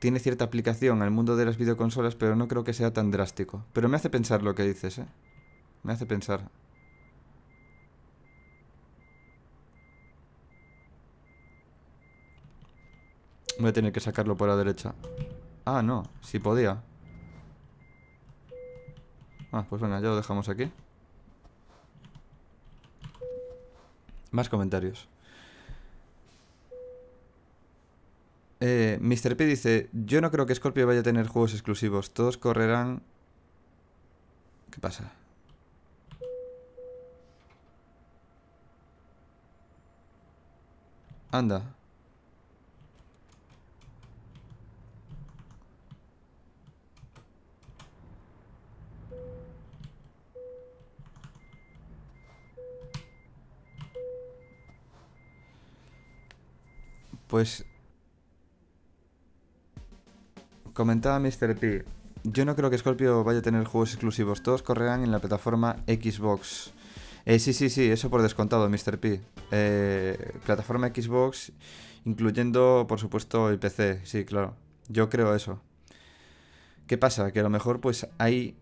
tiene cierta aplicación al mundo de las videoconsolas, pero no creo que sea tan drástico. Pero me hace pensar lo que dices, ¿eh? Me hace pensar. Voy a tener que sacarlo por la derecha. Ah, no, si podía. Ah, pues bueno, ya lo dejamos aquí. Más comentarios. Eh, Mr. P dice, yo no creo que Scorpio vaya a tener juegos exclusivos, todos correrán... ¿Qué pasa? Anda. Pues comentaba Mr. P, yo no creo que Scorpio vaya a tener juegos exclusivos, todos correrán en la plataforma Xbox. Eh, sí, sí, sí, eso por descontado, Mr. P. Eh, plataforma Xbox, incluyendo, por supuesto, el PC, sí, claro. Yo creo eso. ¿Qué pasa? Que a lo mejor pues hay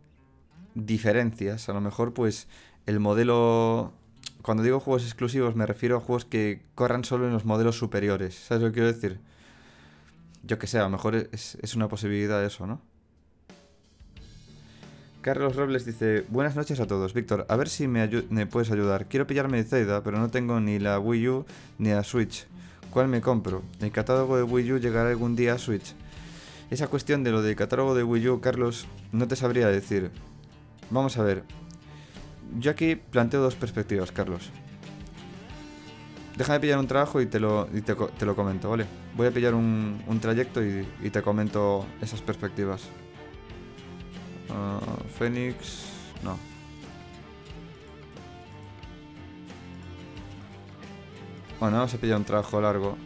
diferencias, a lo mejor pues el modelo... Cuando digo juegos exclusivos me refiero a juegos que corran solo en los modelos superiores, ¿sabes lo que quiero decir? Yo que sé, a lo mejor es, una posibilidad eso, ¿no? Carlos Robles dice, buenas noches a todos. Víctor, a ver si me, puedes ayudar. Quiero pillarme de Zelda, pero no tengo ni la Wii U ni la Switch. ¿Cuál me compro? El catálogo de Wii U llegará algún día a Switch. Esa cuestión de lo del catálogo de Wii U, Carlos, no te sabría decir. Vamos a ver. Yo aquí planteo dos perspectivas, Carlos déjame pillar un trabajo y te lo, te, lo comento, ¿vale? Voy a pillar un, trayecto y, te comento esas perspectivas. Ah, Fénix... No. Bueno, vamos a pillar un trabajo largo.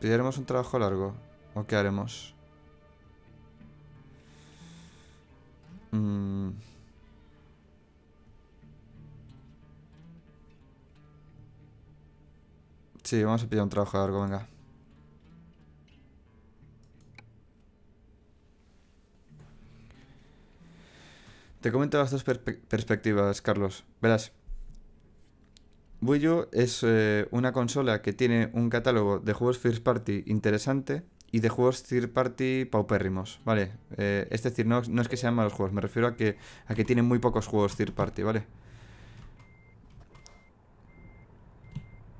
¿Pillaremos un trabajo largo? ¿O qué haremos? Mmm... Sí, vamos a pillar un trabajo algo, venga. Te comento las dos perspectivas, Carlos. Verás. Wii es eh, una consola que tiene un catálogo de juegos first party interesante y de juegos third party paupérrimos, ¿vale? Eh, es decir, no, es que sean malos juegos, me refiero a que, a que tienen muy pocos juegos third party, ¿vale?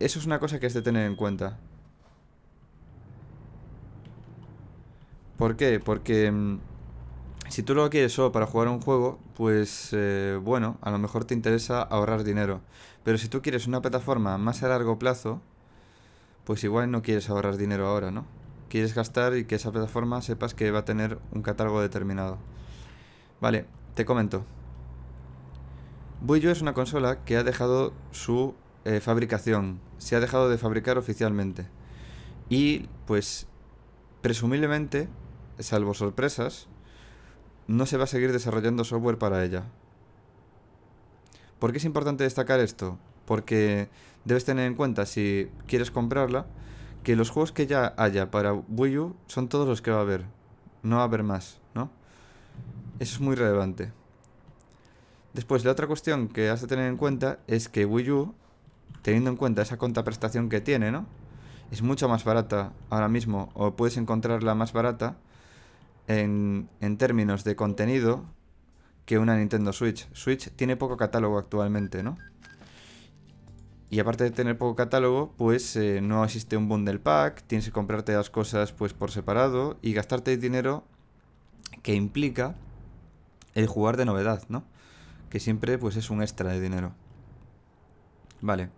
Eso es una cosa que es de tener en cuenta. ¿Por qué? Porque mm, si tú lo quieres solo para jugar un juego, pues eh, bueno, a lo mejor te interesa ahorrar dinero. Pero si tú quieres una plataforma más a largo plazo, pues igual no quieres ahorrar dinero ahora, ¿no? Quieres gastar y que esa plataforma sepas que va a tener un catálogo determinado. Vale, te comento. yo es una consola que ha dejado su eh, fabricación. Se ha dejado de fabricar oficialmente. Y pues presumiblemente, salvo sorpresas, no se va a seguir desarrollando software para ella. ¿Por qué es importante destacar esto? Porque debes tener en cuenta, si quieres comprarla, que los juegos que ya haya para Wii U son todos los que va a haber. No va a haber más, ¿no? Eso es muy relevante. Después, la otra cuestión que has de tener en cuenta es que Wii U teniendo en cuenta esa contraprestación que tiene, ¿no? Es mucho más barata ahora mismo, o puedes encontrarla más barata en, términos de contenido que una Nintendo Switch. Switch tiene poco catálogo actualmente, ¿no? Y aparte de tener poco catálogo, pues eh, no existe un bundle pack, tienes que comprarte las cosas pues por separado y gastarte dinero que implica el jugar de novedad, ¿no? Que siempre pues es un extra de dinero. Vale.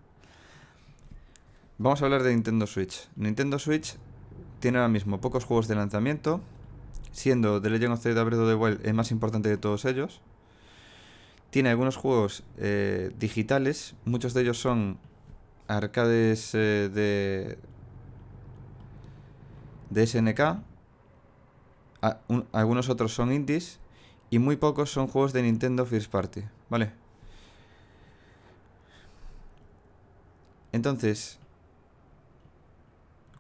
Vamos a hablar de Nintendo Switch. Nintendo Switch tiene ahora mismo pocos juegos de lanzamiento, siendo The Legend of Zelda Breath of the Wild el más importante de todos ellos. Tiene algunos juegos eh, digitales, muchos de ellos son arcades eh, de, de SNK, algunos otros son indies y muy pocos son juegos de Nintendo First Party, ¿vale? Entonces,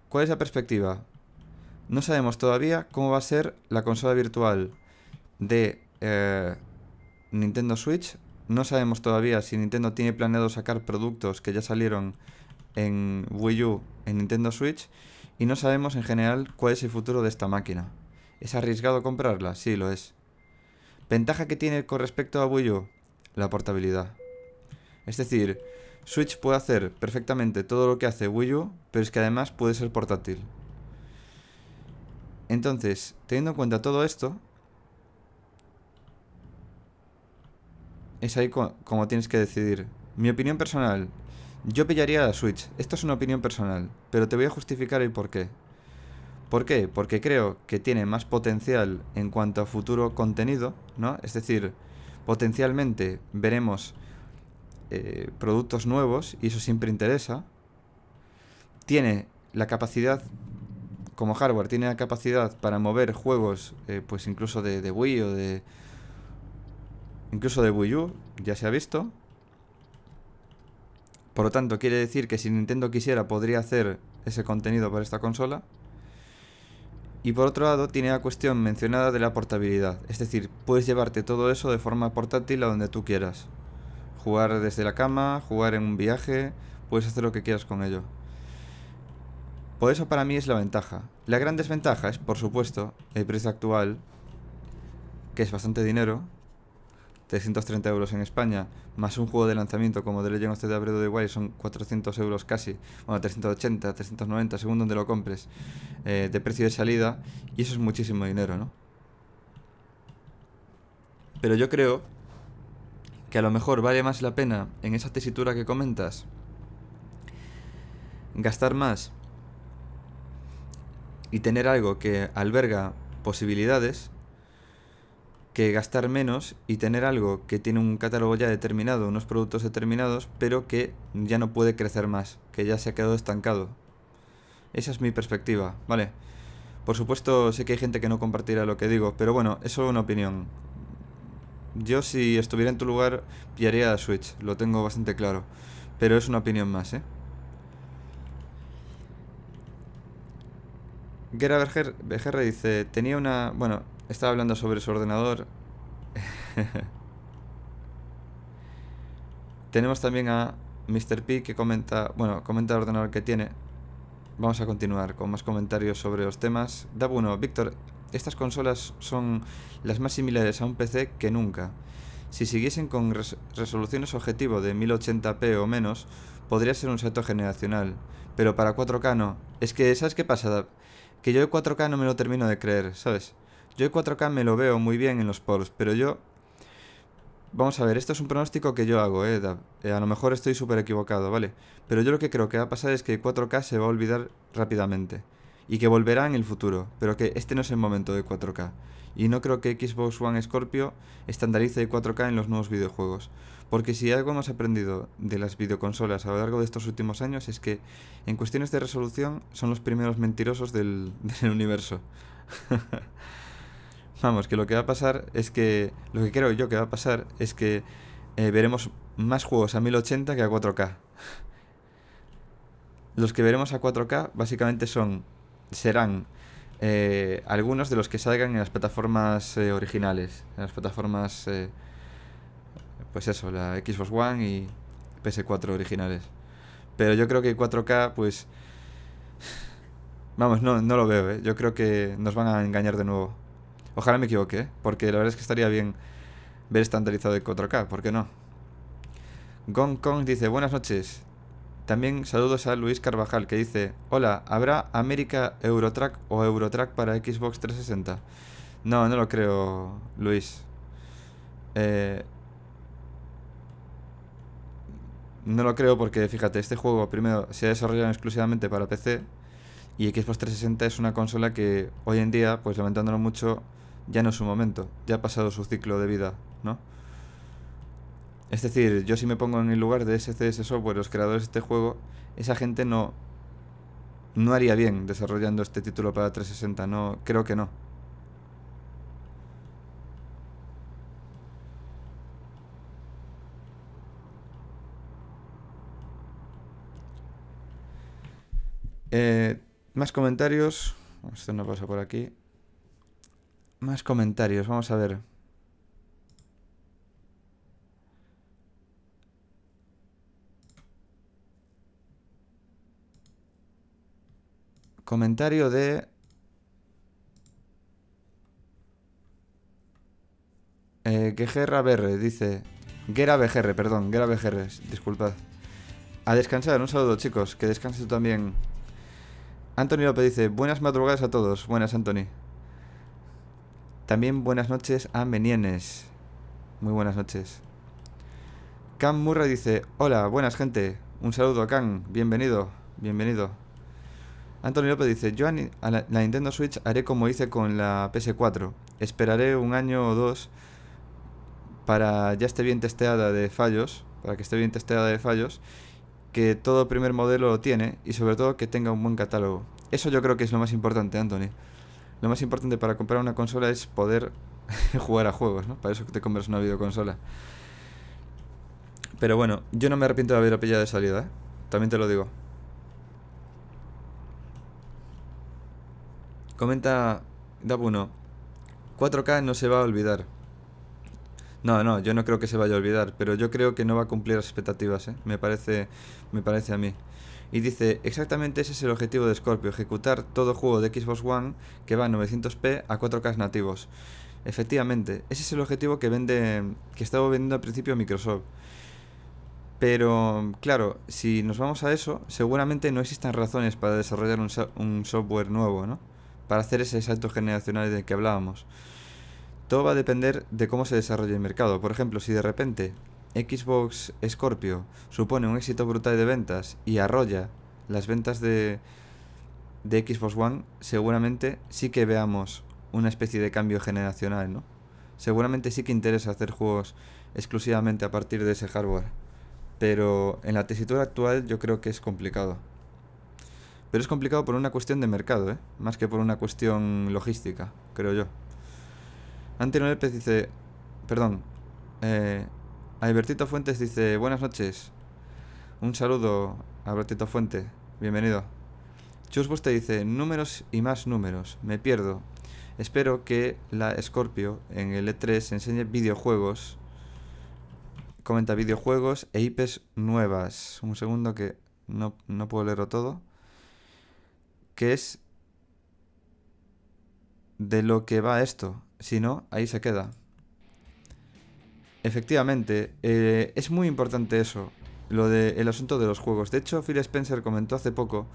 ¿Cuál es la perspectiva? No sabemos todavía cómo va a ser la consola virtual de eh, Nintendo Switch. No sabemos todavía si Nintendo tiene planeado sacar productos que ya salieron en Wii U, en Nintendo Switch. Y no sabemos en general cuál es el futuro de esta máquina. ¿Es arriesgado comprarla? Sí, lo es. ¿Ventaja que tiene con respecto a Wii U? La portabilidad. Es decir, Switch puede hacer perfectamente todo lo que hace Wii U, pero es que además puede ser portátil. Entonces, teniendo en cuenta todo esto, es ahí como tienes que decidir. Mi opinión personal, yo pillaría la Switch. Esto es una opinión personal, pero te voy a justificar el por qué. ¿Por qué? Porque creo que tiene más potencial en cuanto a futuro contenido, ¿no? Es decir, potencialmente veremos eh, productos nuevos, y eso siempre interesa, tiene la capacidad, como hardware, tiene la capacidad para mover juegos, eh, pues incluso de, de, Wii o de... Incluso de Wii U, ya se ha visto. Por lo tanto, quiere decir que si Nintendo quisiera, podría hacer ese contenido para esta consola. Y por otro lado, tiene la cuestión mencionada de la portabilidad. Es decir, puedes llevarte todo eso de forma portátil a donde tú quieras jugar desde la cama, jugar en un viaje, puedes hacer lo que quieras con ello. Por eso para mí es la ventaja. La gran desventaja es, por supuesto, el precio actual, que es bastante dinero, 330 euros en España, más un juego de lanzamiento como The Legend of Zelda Breath of the Wild son 400 euros casi, bueno, 380, 390, según donde lo compres, eh, de precio de salida, y eso es muchísimo dinero, ¿no? Pero yo creo a lo mejor vale más la pena en esa tesitura que comentas gastar más y tener algo que alberga posibilidades que gastar menos y tener algo que tiene un catálogo ya determinado, unos productos determinados, pero que ya no puede crecer más, que ya se ha quedado estancado. Esa es mi perspectiva, ¿vale? Por supuesto, sé que hay gente que no compartirá lo que digo, pero bueno, es solo una opinión. Yo si estuviera en tu lugar pillaría la Switch, lo tengo bastante claro. Pero es una opinión más, ¿eh? Gera Berger, dice, tenía una... Bueno, estaba hablando sobre su ordenador. Tenemos también a Mr. P que comenta, bueno, comenta el ordenador que tiene. Vamos a continuar con más comentarios sobre los temas. Dabuno, Víctor estas consolas son las más similares a un PC que nunca. Si siguiesen con resoluciones objetivo de 1080p o menos, podría ser un salto generacional. Pero para 4K no. Es que, ¿sabes qué pasa? Que yo de 4K no me lo termino de creer, ¿sabes? Yo de 4K me lo veo muy bien en los poros, pero yo... Vamos a ver, esto es un pronóstico que yo hago, ¿eh? eh a lo mejor estoy súper equivocado, ¿vale? Pero yo lo que creo que va a pasar es que 4K se va a olvidar rápidamente y que volverá en el futuro, pero que este no es el momento de 4K. Y no creo que Xbox One Scorpio estandarice 4K en los nuevos videojuegos, porque si algo hemos aprendido de las videoconsolas a lo largo de estos últimos años es que en cuestiones de resolución son los primeros mentirosos del, universo. Vamos, que lo que va a pasar es que, lo que creo yo que va a pasar es que eh, veremos más juegos a 1080 que a 4K. Los que veremos a 4K básicamente son serán eh, algunos de los que salgan en las plataformas eh, originales, en las plataformas, eh, pues eso, la Xbox One y PS4 originales. Pero yo creo que 4K, pues, vamos, no, no lo veo, yo creo que nos van a engañar de nuevo. Ojalá me equivoque, porque la verdad es que estaría bien ver estandarizado de 4K, ¿por qué no? Gong Kong dice, buenas noches, también saludos a Luis Carvajal que dice, hola, ¿habrá América Eurotrack o Eurotrack para Xbox 360? No, no lo creo, Luis. Eh, no lo creo porque, fíjate, este juego primero se ha desarrollado exclusivamente para PC y Xbox 360 es una consola que hoy en día, pues lamentándolo mucho, ya no es su momento, ya ha pasado su ciclo de vida, ¿no? Es decir, yo si me pongo en el lugar de SCS Software, los creadores de este juego, esa gente no, no haría bien desarrollando este título para 360, no, creo que no. Eh, más comentarios. Esto no pasa por aquí. Más comentarios, vamos a ver. Comentario de... Eh, Guerra dice... Guerra BGR, perdón, Guerra BGR, disculpad. A descansar, un saludo chicos, que descanses tú también. Anthony López dice, buenas madrugadas a todos. Buenas, Anthony. También buenas noches a Menienes. Muy buenas noches. Cam Murray dice, hola, buenas gente. Un saludo a Can, bienvenido, bienvenido. Antonio López dice, yo a, la, Nintendo Switch haré como hice con la PS4. Esperaré un año o dos para ya esté bien testeada de fallos, para que esté bien testeada de fallos, que todo primer modelo lo tiene y sobre todo que tenga un buen catálogo. Eso yo creo que es lo más importante, Anthony. Lo más importante para comprar una consola es poder jugar a juegos, ¿no? Para eso que te compras una videoconsola. Pero bueno, yo no me arrepiento de haber pillado de salida, ¿eh? También te lo digo. Comenta Dabuno, 4K no se va a olvidar. No, no, yo no creo que se vaya a olvidar, pero yo creo que no va a cumplir las expectativas, ¿eh? me, parece, me parece a mí. Y dice, exactamente ese es el objetivo de Scorpio, ejecutar todo juego de Xbox One que va a 900p a 4K nativos. Efectivamente, ese es el objetivo que vende que estaba vendiendo al principio Microsoft. Pero claro, si nos vamos a eso, seguramente no existan razones para desarrollar un software nuevo, ¿no? para hacer ese salto generacional del que hablábamos. Todo va a depender de cómo se desarrolle el mercado. Por ejemplo, si de repente Xbox Scorpio supone un éxito brutal de ventas y arrolla las ventas de, de Xbox One, seguramente sí que veamos una especie de cambio generacional, ¿no? Seguramente sí que interesa hacer juegos exclusivamente a partir de ese hardware. Pero en la tesitura actual yo creo que es complicado. Pero es complicado por una cuestión de mercado, ¿eh? Más que por una cuestión logística, creo yo. Antino López dice... Perdón. Eh, Albertito Fuentes dice... Buenas noches. Un saludo, a Albertito Fuente. Bienvenido. Chusbus te dice... Números y más números. Me pierdo. Espero que la Scorpio en el E3 enseñe videojuegos. Comenta videojuegos e IPs nuevas. Un segundo que no, no puedo leerlo todo que es de lo que va esto. Si no, ahí se queda. Efectivamente, eh, es muy importante eso, lo del asunto de los juegos. De hecho, Phil Spencer comentó hace poco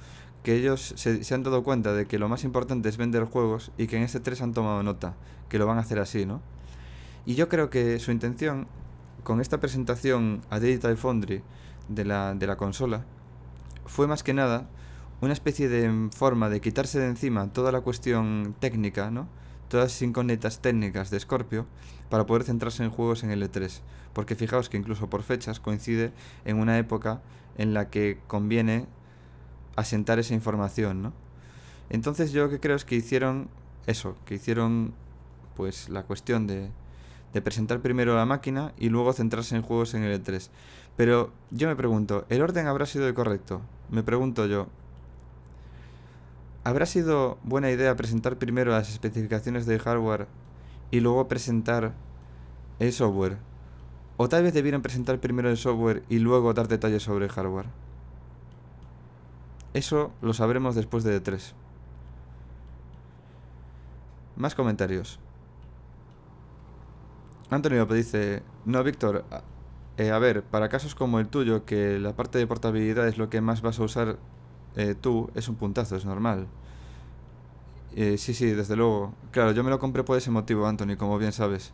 que ellos se, han dado cuenta de que lo más importante es vender juegos y que en este 3 han tomado nota, que lo van a hacer así, ¿no? Y yo creo que su intención con esta presentación a Digital Foundry de la, de la consola fue más que nada una especie de mm, forma de quitarse de encima toda la cuestión técnica, ¿no? Todas las incógnitas técnicas de Scorpio para poder centrarse en juegos en el E3. Porque fijaos que incluso por fechas coincide en una época en la que conviene asentar esa información, ¿no? Entonces yo que creo es que hicieron eso, que hicieron pues la cuestión de, presentar primero la máquina y luego centrarse en juegos en el E3. Pero yo me pregunto, ¿el orden habrá sido el correcto? Me pregunto yo, ¿Habrá sido buena idea presentar primero las especificaciones de hardware y luego presentar el software? ¿O tal vez debieron presentar primero el software y luego dar detalles sobre el hardware? Eso lo sabremos después de D3. E más comentarios. Antonio dice, no Víctor, eh, a ver, para casos como el tuyo, que la parte de portabilidad es lo que más vas a usar eh, tú es un puntazo, es normal. Eh, sí, sí, desde luego. Claro, yo me lo compré por ese motivo, Anthony, como bien sabes.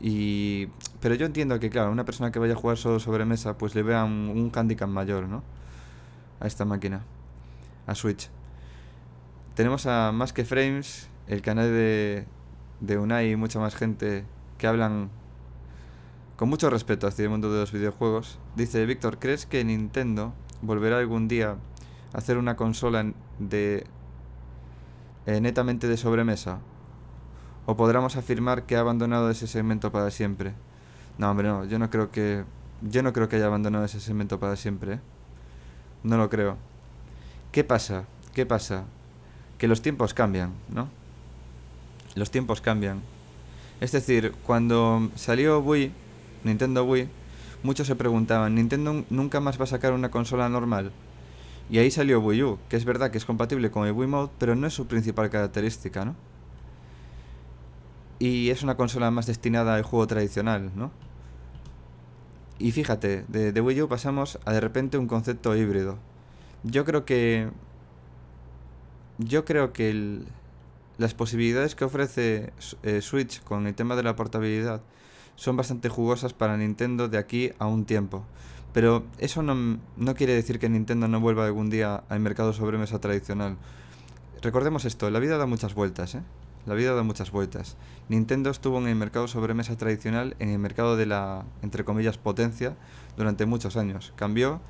Y... Pero yo entiendo que, claro, una persona que vaya a jugar solo sobre mesa, pues le vea un, un handicap mayor, ¿no? A esta máquina. A Switch. Tenemos a Más que Frames, el canal de, de Unai y mucha más gente que hablan con mucho respeto hacia el mundo de los videojuegos. Dice, Víctor, ¿crees que Nintendo volverá algún día hacer una consola de eh, netamente de sobremesa. O podremos afirmar que ha abandonado ese segmento para siempre. No, hombre, no, yo no creo que yo no creo que haya abandonado ese segmento para siempre. ¿eh? No lo creo. ¿Qué pasa? ¿Qué pasa? Que los tiempos cambian, ¿no? Los tiempos cambian. Es decir, cuando salió Wii, Nintendo Wii, muchos se preguntaban, ¿Nintendo nunca más va a sacar una consola normal? Y ahí salió Wii U, que es verdad que es compatible con el Mode, pero no es su principal característica, ¿no? Y es una consola más destinada al juego tradicional, ¿no? Y fíjate, de, Wii U pasamos a de repente un concepto híbrido. Yo creo que. Yo creo que las posibilidades que ofrece eh, Switch con el tema de la portabilidad son bastante jugosas para Nintendo de aquí a un tiempo. Pero eso no, no quiere decir que Nintendo no vuelva algún día al mercado sobremesa tradicional. Recordemos esto, la vida da muchas vueltas, ¿eh? La vida da muchas vueltas. Nintendo estuvo en el mercado sobremesa tradicional, en el mercado de la, entre comillas, potencia, durante muchos años. Cambió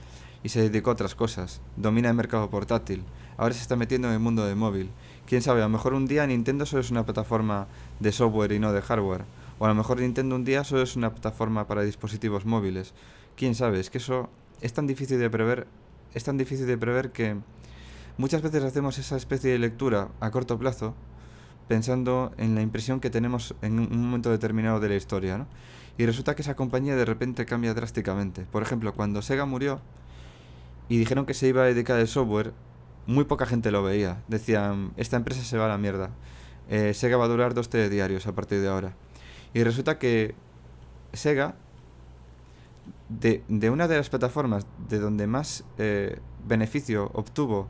y se dedicó a otras cosas. Domina el mercado portátil. Ahora se está metiendo en el mundo de móvil. Quién sabe, a lo mejor un día Nintendo solo es una plataforma de software y no de hardware. O a lo mejor Nintendo un día solo es una plataforma para dispositivos móviles quién sabe, es que eso es tan difícil de prever, es tan difícil de prever que muchas veces hacemos esa especie de lectura a corto plazo pensando en la impresión que tenemos en un momento determinado de la historia, ¿no? Y resulta que esa compañía de repente cambia drásticamente. Por ejemplo, cuando Sega murió y dijeron que se iba a dedicar al software, muy poca gente lo veía. Decían, esta empresa se va a la mierda. Eh, Sega va a durar dos diarios a partir de ahora. Y resulta que Sega de, una de las plataformas de donde más eh, beneficio obtuvo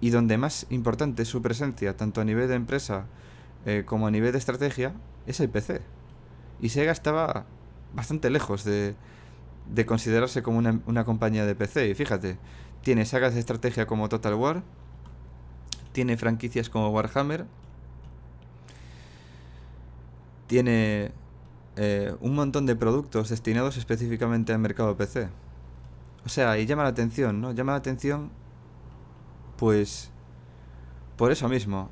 y donde más importante es su presencia, tanto a nivel de empresa eh, como a nivel de estrategia, es el PC. Y Sega estaba bastante lejos de, de considerarse como una, una, compañía de PC. Y fíjate, tiene sagas de estrategia como Total War, tiene franquicias como Warhammer, tiene eh, un montón de productos destinados específicamente al mercado PC. O sea, y llama la atención, ¿no? Llama la atención, pues, por eso mismo.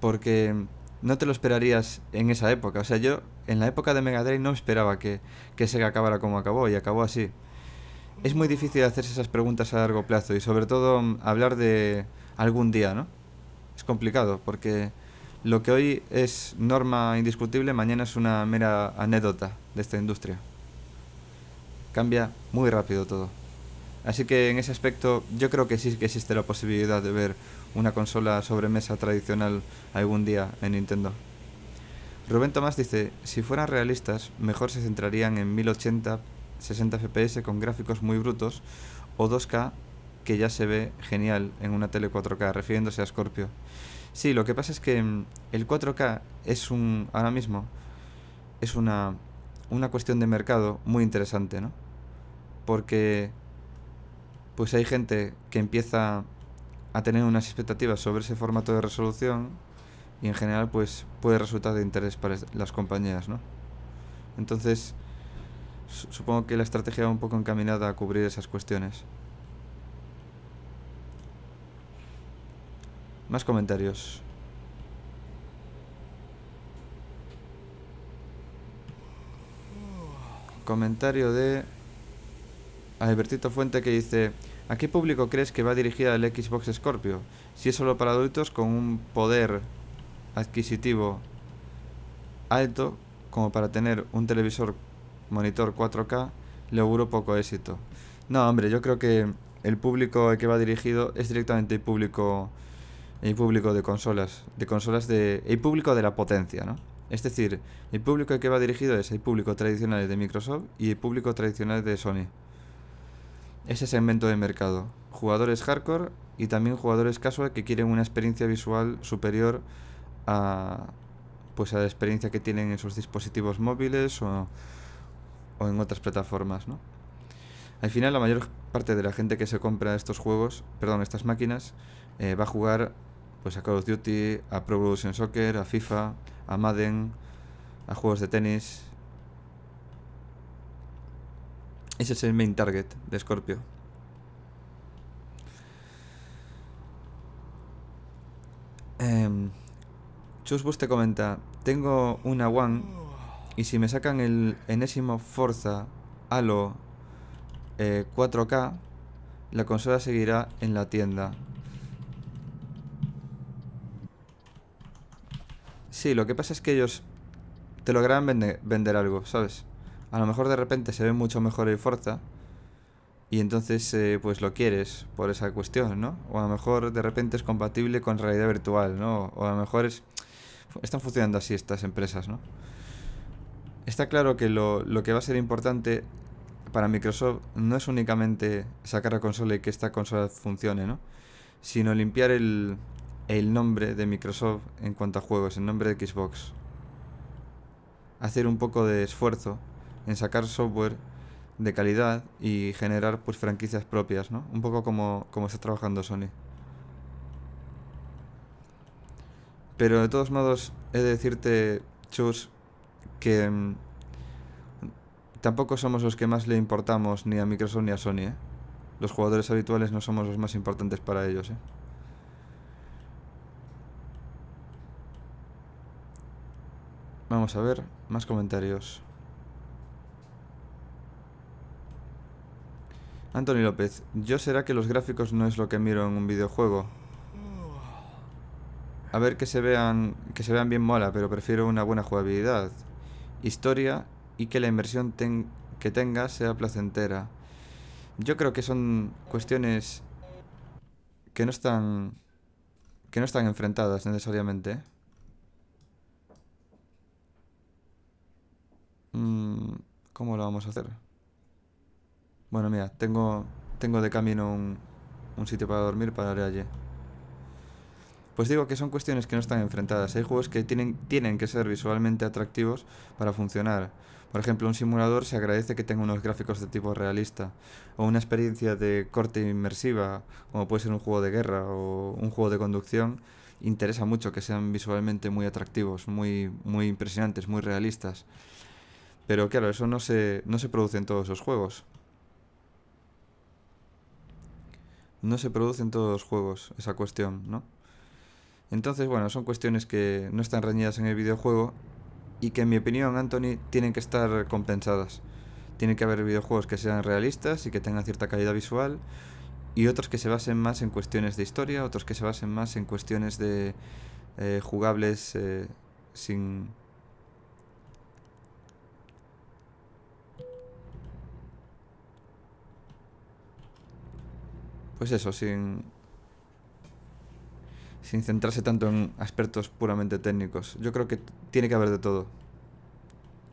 Porque no te lo esperarías en esa época. O sea, yo en la época de Mega Drive no esperaba que, que acabara como acabó y acabó así. Es muy difícil hacerse esas preguntas a largo plazo y sobre todo mm, hablar de algún día, ¿no? Es complicado porque lo que hoy es norma indiscutible, mañana es una mera anécdota de esta industria. Cambia muy rápido todo. Así que en ese aspecto yo creo que sí que existe la posibilidad de ver una consola sobremesa tradicional algún día en Nintendo. Rubén Tomás dice, si fueran realistas, mejor se centrarían en 1080, 60 fps con gráficos muy brutos o 2K que ya se ve genial en una tele 4K, refiriéndose a Scorpio. Sí, lo que pasa es que mm, el 4K es un. ahora mismo es una. cuestión de mercado muy interesante, ¿no? Porque. Pues hay gente que empieza a tener unas expectativas sobre ese formato de resolución y en general pues puede resultar de interés para las compañías, ¿no? Entonces, supongo que la estrategia va un poco encaminada a cubrir esas cuestiones. Más comentarios. Comentario de Albertito Fuente que dice, ¿a qué público crees que va dirigida el Xbox Scorpio? Si es solo para adultos con un poder adquisitivo alto como para tener un televisor monitor 4K, le auguro poco éxito. No, hombre, yo creo que el público al que va dirigido es directamente el público el público de consolas, de consolas de... el público de la potencia, ¿no? Es decir, el público que va dirigido es el público tradicional de Microsoft y el público tradicional de Sony. Ese segmento de mercado. Jugadores hardcore y también jugadores casual que quieren una experiencia visual superior a pues a la experiencia que tienen en sus dispositivos móviles o, o en otras plataformas, ¿no? Al final la mayor parte de la gente que se compra estos juegos, perdón, estas máquinas, eh, va a jugar pues a Call of Duty, a Pro Evolution Soccer, a FIFA, a Madden, a juegos de tenis. Ese es el main target de Scorpio. Em, Chusbus te comenta, tengo una One y si me sacan el enésimo Forza Halo 4K, eh, la consola seguirá en la tienda. Sí, lo que pasa es que ellos te logran vender, vender algo, ¿sabes? A lo mejor de repente se ve mucho mejor el Forza y entonces eh, pues lo quieres por esa cuestión, ¿no? O a lo mejor de repente es compatible con realidad virtual, ¿no? O a lo mejor es... Están funcionando así estas empresas, ¿no? Está claro que lo, lo que va a ser importante para Microsoft no es únicamente sacar la consola y que esta consola funcione, ¿no? Sino limpiar el, el nombre de Microsoft en cuanto a juegos, el nombre de Xbox. Hacer un poco de esfuerzo en sacar software de calidad y generar pues franquicias propias, ¿no? Un poco como, como está trabajando Sony. Pero de todos modos, he de decirte, Chus, que mm, tampoco somos los que más le importamos ni a Microsoft ni a Sony, ¿eh? Los jugadores habituales no somos los más importantes para ellos, ¿eh? Vamos a ver, más comentarios. Anthony López, ¿yo será que los gráficos no es lo que miro en un videojuego? A ver que se vean que se vean bien mola, pero prefiero una buena jugabilidad, historia y que la inversión que tenga sea placentera. Yo creo que son cuestiones que no están que no están enfrentadas necesariamente. Mm, ¿Cómo lo vamos a hacer? Bueno, mira, tengo, tengo de camino un, sitio para dormir, pararé allí. Pues digo que son cuestiones que no están enfrentadas. Hay juegos que tienen, tienen que ser visualmente atractivos para funcionar. Por ejemplo, un simulador se agradece que tenga unos gráficos de tipo realista, o una experiencia de corte inmersiva, como puede ser un juego de guerra o un juego de conducción. Interesa mucho que sean visualmente muy atractivos, muy, muy impresionantes, muy realistas. Pero claro, eso no se, no se produce en todos los juegos. No se produce en todos los juegos esa cuestión, ¿no? Entonces, bueno, son cuestiones que no están reñidas en el videojuego y que en mi opinión, Anthony, tienen que estar compensadas. Tiene que haber videojuegos que sean realistas y que tengan cierta calidad visual y otros que se basen más en cuestiones de historia, otros que se basen más en cuestiones de eh, jugables eh, sin, pues eso, sin, sin centrarse tanto en aspectos puramente técnicos. Yo creo que tiene que haber de todo.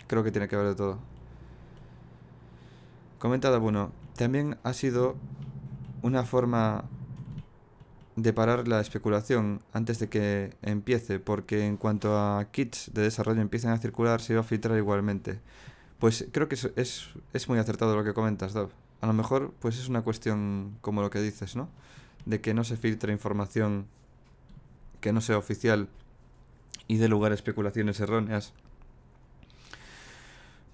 Creo que tiene que haber de todo. Comenta Dabuno, también ha sido una forma de parar la especulación antes de que empiece, porque en cuanto a kits de desarrollo empiezan a circular, se va a filtrar igualmente. Pues creo que es, muy acertado lo que comentas, Dab a lo mejor pues es una cuestión como lo que dices, ¿no? De que no se filtre información que no sea oficial y de lugar a especulaciones erróneas.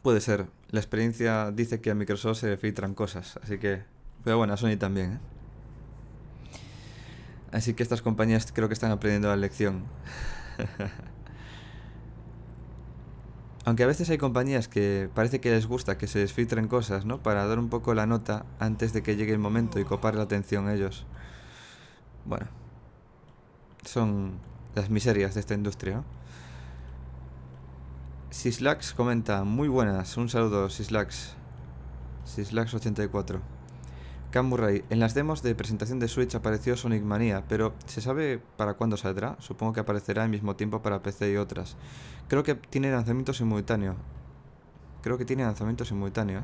Puede ser. La experiencia dice que a Microsoft se filtran cosas, así que... Pero bueno, a Sony también, ¿eh? Así que estas compañías creo que están aprendiendo la lección. Aunque a veces hay compañías que parece que les gusta que se les filtren cosas, ¿no? Para dar un poco la nota antes de que llegue el momento y copar la atención a ellos. Bueno, son las miserias de esta industria, ¿no? Sislax comenta, muy buenas, un saludo Sislax. Sislax84. Cam en las demos de presentación de Switch apareció Sonic Mania, pero ¿se sabe para cuándo saldrá? Supongo que aparecerá al mismo tiempo para PC y otras. Creo que tiene lanzamiento simultáneo. Creo que tiene lanzamiento simultáneo.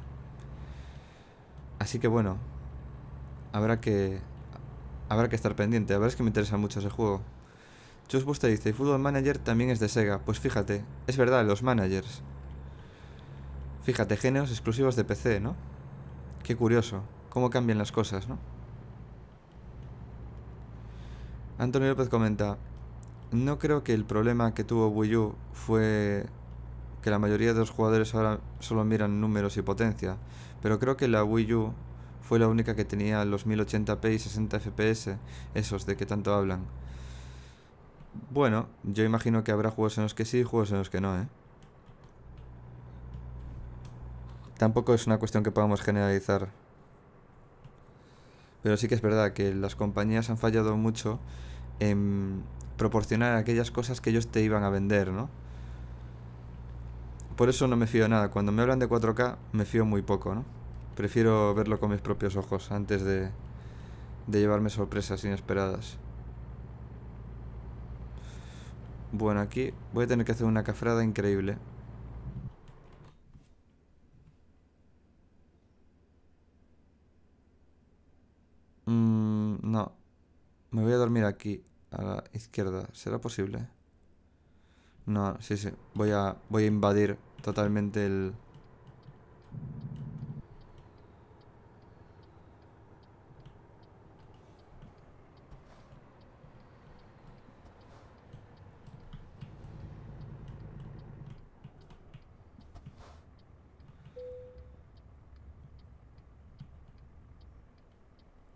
Así que bueno, habrá que habrá que estar pendiente. La verdad es que me interesa mucho ese juego. os dice dice, Football Manager también es de Sega. Pues fíjate, es verdad, los managers. Fíjate, genios exclusivos de PC, ¿no? Qué curioso cómo cambian las cosas, ¿no? Antonio López comenta, no creo que el problema que tuvo Wii U fue que la mayoría de los jugadores ahora solo miran números y potencia, pero creo que la Wii U fue la única que tenía los 1080p y 60 fps, esos de que tanto hablan. Bueno, yo imagino que habrá juegos en los que sí y juegos en los que no, ¿eh? Tampoco es una cuestión que podamos generalizar. Pero sí que es verdad que las compañías han fallado mucho en proporcionar aquellas cosas que ellos te iban a vender, ¿no? Por eso no me fío nada. Cuando me hablan de 4K, me fío muy poco, ¿no? Prefiero verlo con mis propios ojos antes de, de llevarme sorpresas inesperadas. Bueno, aquí voy a tener que hacer una cafrada increíble. Mm, no. Me voy a dormir aquí, a la izquierda. ¿Será posible? No, sí, sí. Voy a, voy a invadir totalmente el...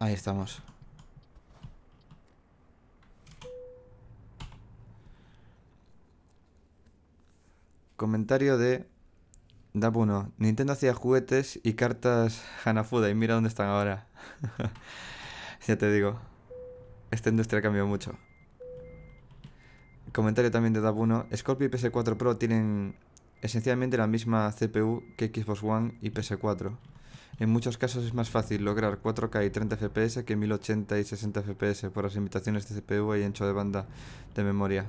Ahí estamos. Comentario de Dabuno. Nintendo hacía juguetes y cartas Hanafuda y mira dónde están ahora. ya te digo. Esta industria ha cambiado mucho. Comentario también de Dabuno. Scorpio y PS4 Pro tienen esencialmente la misma CPU que Xbox One y PS4. En muchos casos es más fácil lograr 4K y 30 FPS que 1080 y 60 FPS por las limitaciones de CPU y ancho de banda de memoria.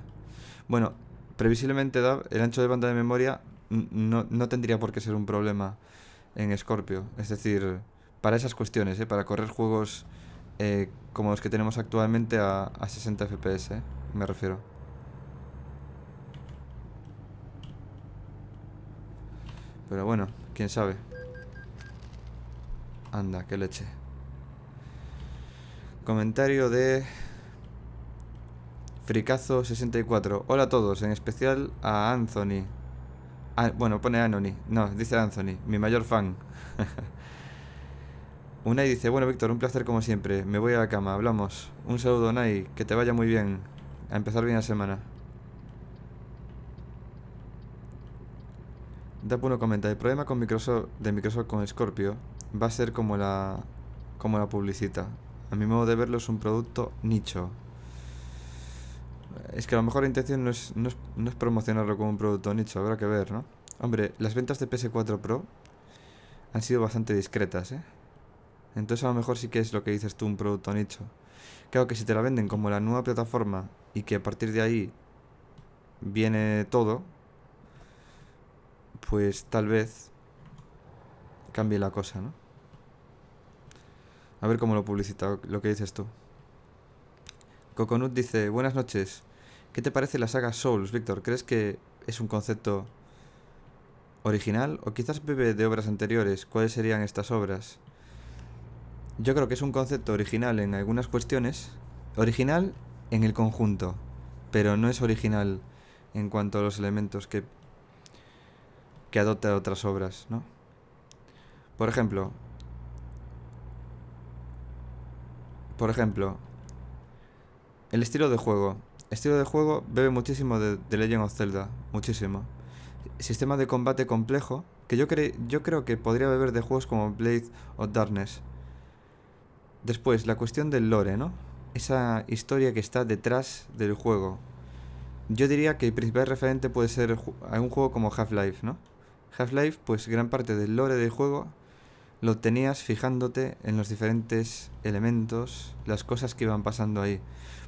Bueno, previsiblemente el ancho de banda de memoria no, tendría por qué ser un problema en Scorpio. Es decir, para esas cuestiones, ¿eh? para correr juegos eh, como los que tenemos actualmente a, 60 FPS, ¿eh? me refiero. Pero bueno, quién sabe. Anda, qué leche. Comentario de Fricazo64. Hola a todos, en especial a Anthony. Ah, bueno, pone Anony No, dice Anthony, mi mayor fan. Unai dice, bueno Víctor, un placer como siempre. Me voy a la cama, hablamos. Un saludo, Unai, que te vaya muy bien. A empezar bien la semana. Dapuno comenta, el problema con Microsoft, de Microsoft con Scorpio va a ser como la, como la publicita. A mi modo de verlo es un producto nicho. Es que a lo mejor la intención no es, no es promocionarlo como un producto nicho, habrá que ver, ¿no? Hombre, las ventas de PS4 Pro han sido bastante discretas, ¿eh? Entonces a lo mejor sí que es lo que dices tú, un producto nicho. creo que si te la venden como la nueva plataforma y que a partir de ahí viene todo, pues tal vez cambie la cosa, ¿no? A ver cómo lo publicita lo que dices tú. Coconut dice, buenas noches. ¿Qué te parece la saga Souls, Víctor? ¿Crees que es un concepto original o quizás bebe de obras anteriores? ¿Cuáles serían estas obras? Yo creo que es un concepto original en algunas cuestiones, original en el conjunto, pero no es original en cuanto a los elementos que, que adopta otras obras, ¿no? Por ejemplo, Por ejemplo, el estilo de juego. Estilo de juego bebe muchísimo de, Legend of Zelda, muchísimo. Sistema de combate complejo, que yo, yo creo que podría beber de juegos como Blade o Darkness. Después, la cuestión del lore, ¿no? Esa historia que está detrás del juego. Yo diría que el principal referente puede ser a un juego como Half-Life, ¿no? Half-Life, pues gran parte del lore del juego lo tenías fijándote en los diferentes elementos, las cosas que iban pasando ahí.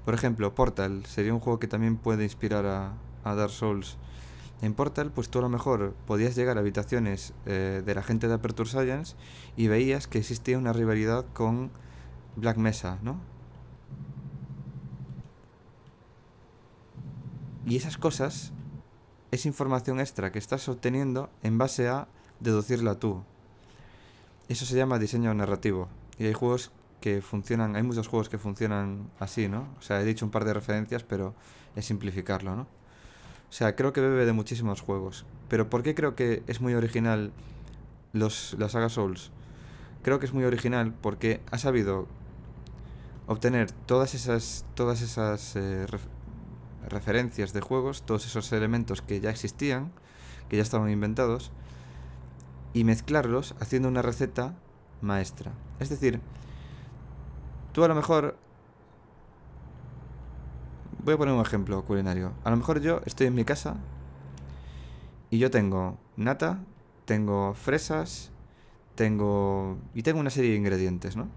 Por ejemplo, Portal sería un juego que también puede inspirar a, a Dark Souls. En Portal, pues tú a lo mejor podías llegar a habitaciones eh, de la gente de Aperture Science y veías que existía una rivalidad con Black Mesa, ¿no? Y esas cosas es información extra que estás obteniendo en base a deducirla tú, eso se llama diseño narrativo. Y hay juegos que funcionan, hay muchos juegos que funcionan así, ¿no? O sea, he dicho un par de referencias, pero es simplificarlo, ¿no? O sea, creo que bebe de muchísimos juegos. Pero ¿por qué creo que es muy original los, la saga Souls? Creo que es muy original porque ha sabido obtener todas esas, todas esas eh, referencias de juegos, todos esos elementos que ya existían, que ya estaban inventados, y mezclarlos haciendo una receta maestra. Es decir, tú a lo mejor... Voy a poner un ejemplo culinario. A lo mejor yo estoy en mi casa y yo tengo nata, tengo fresas, tengo... y tengo una serie de ingredientes, ¿no?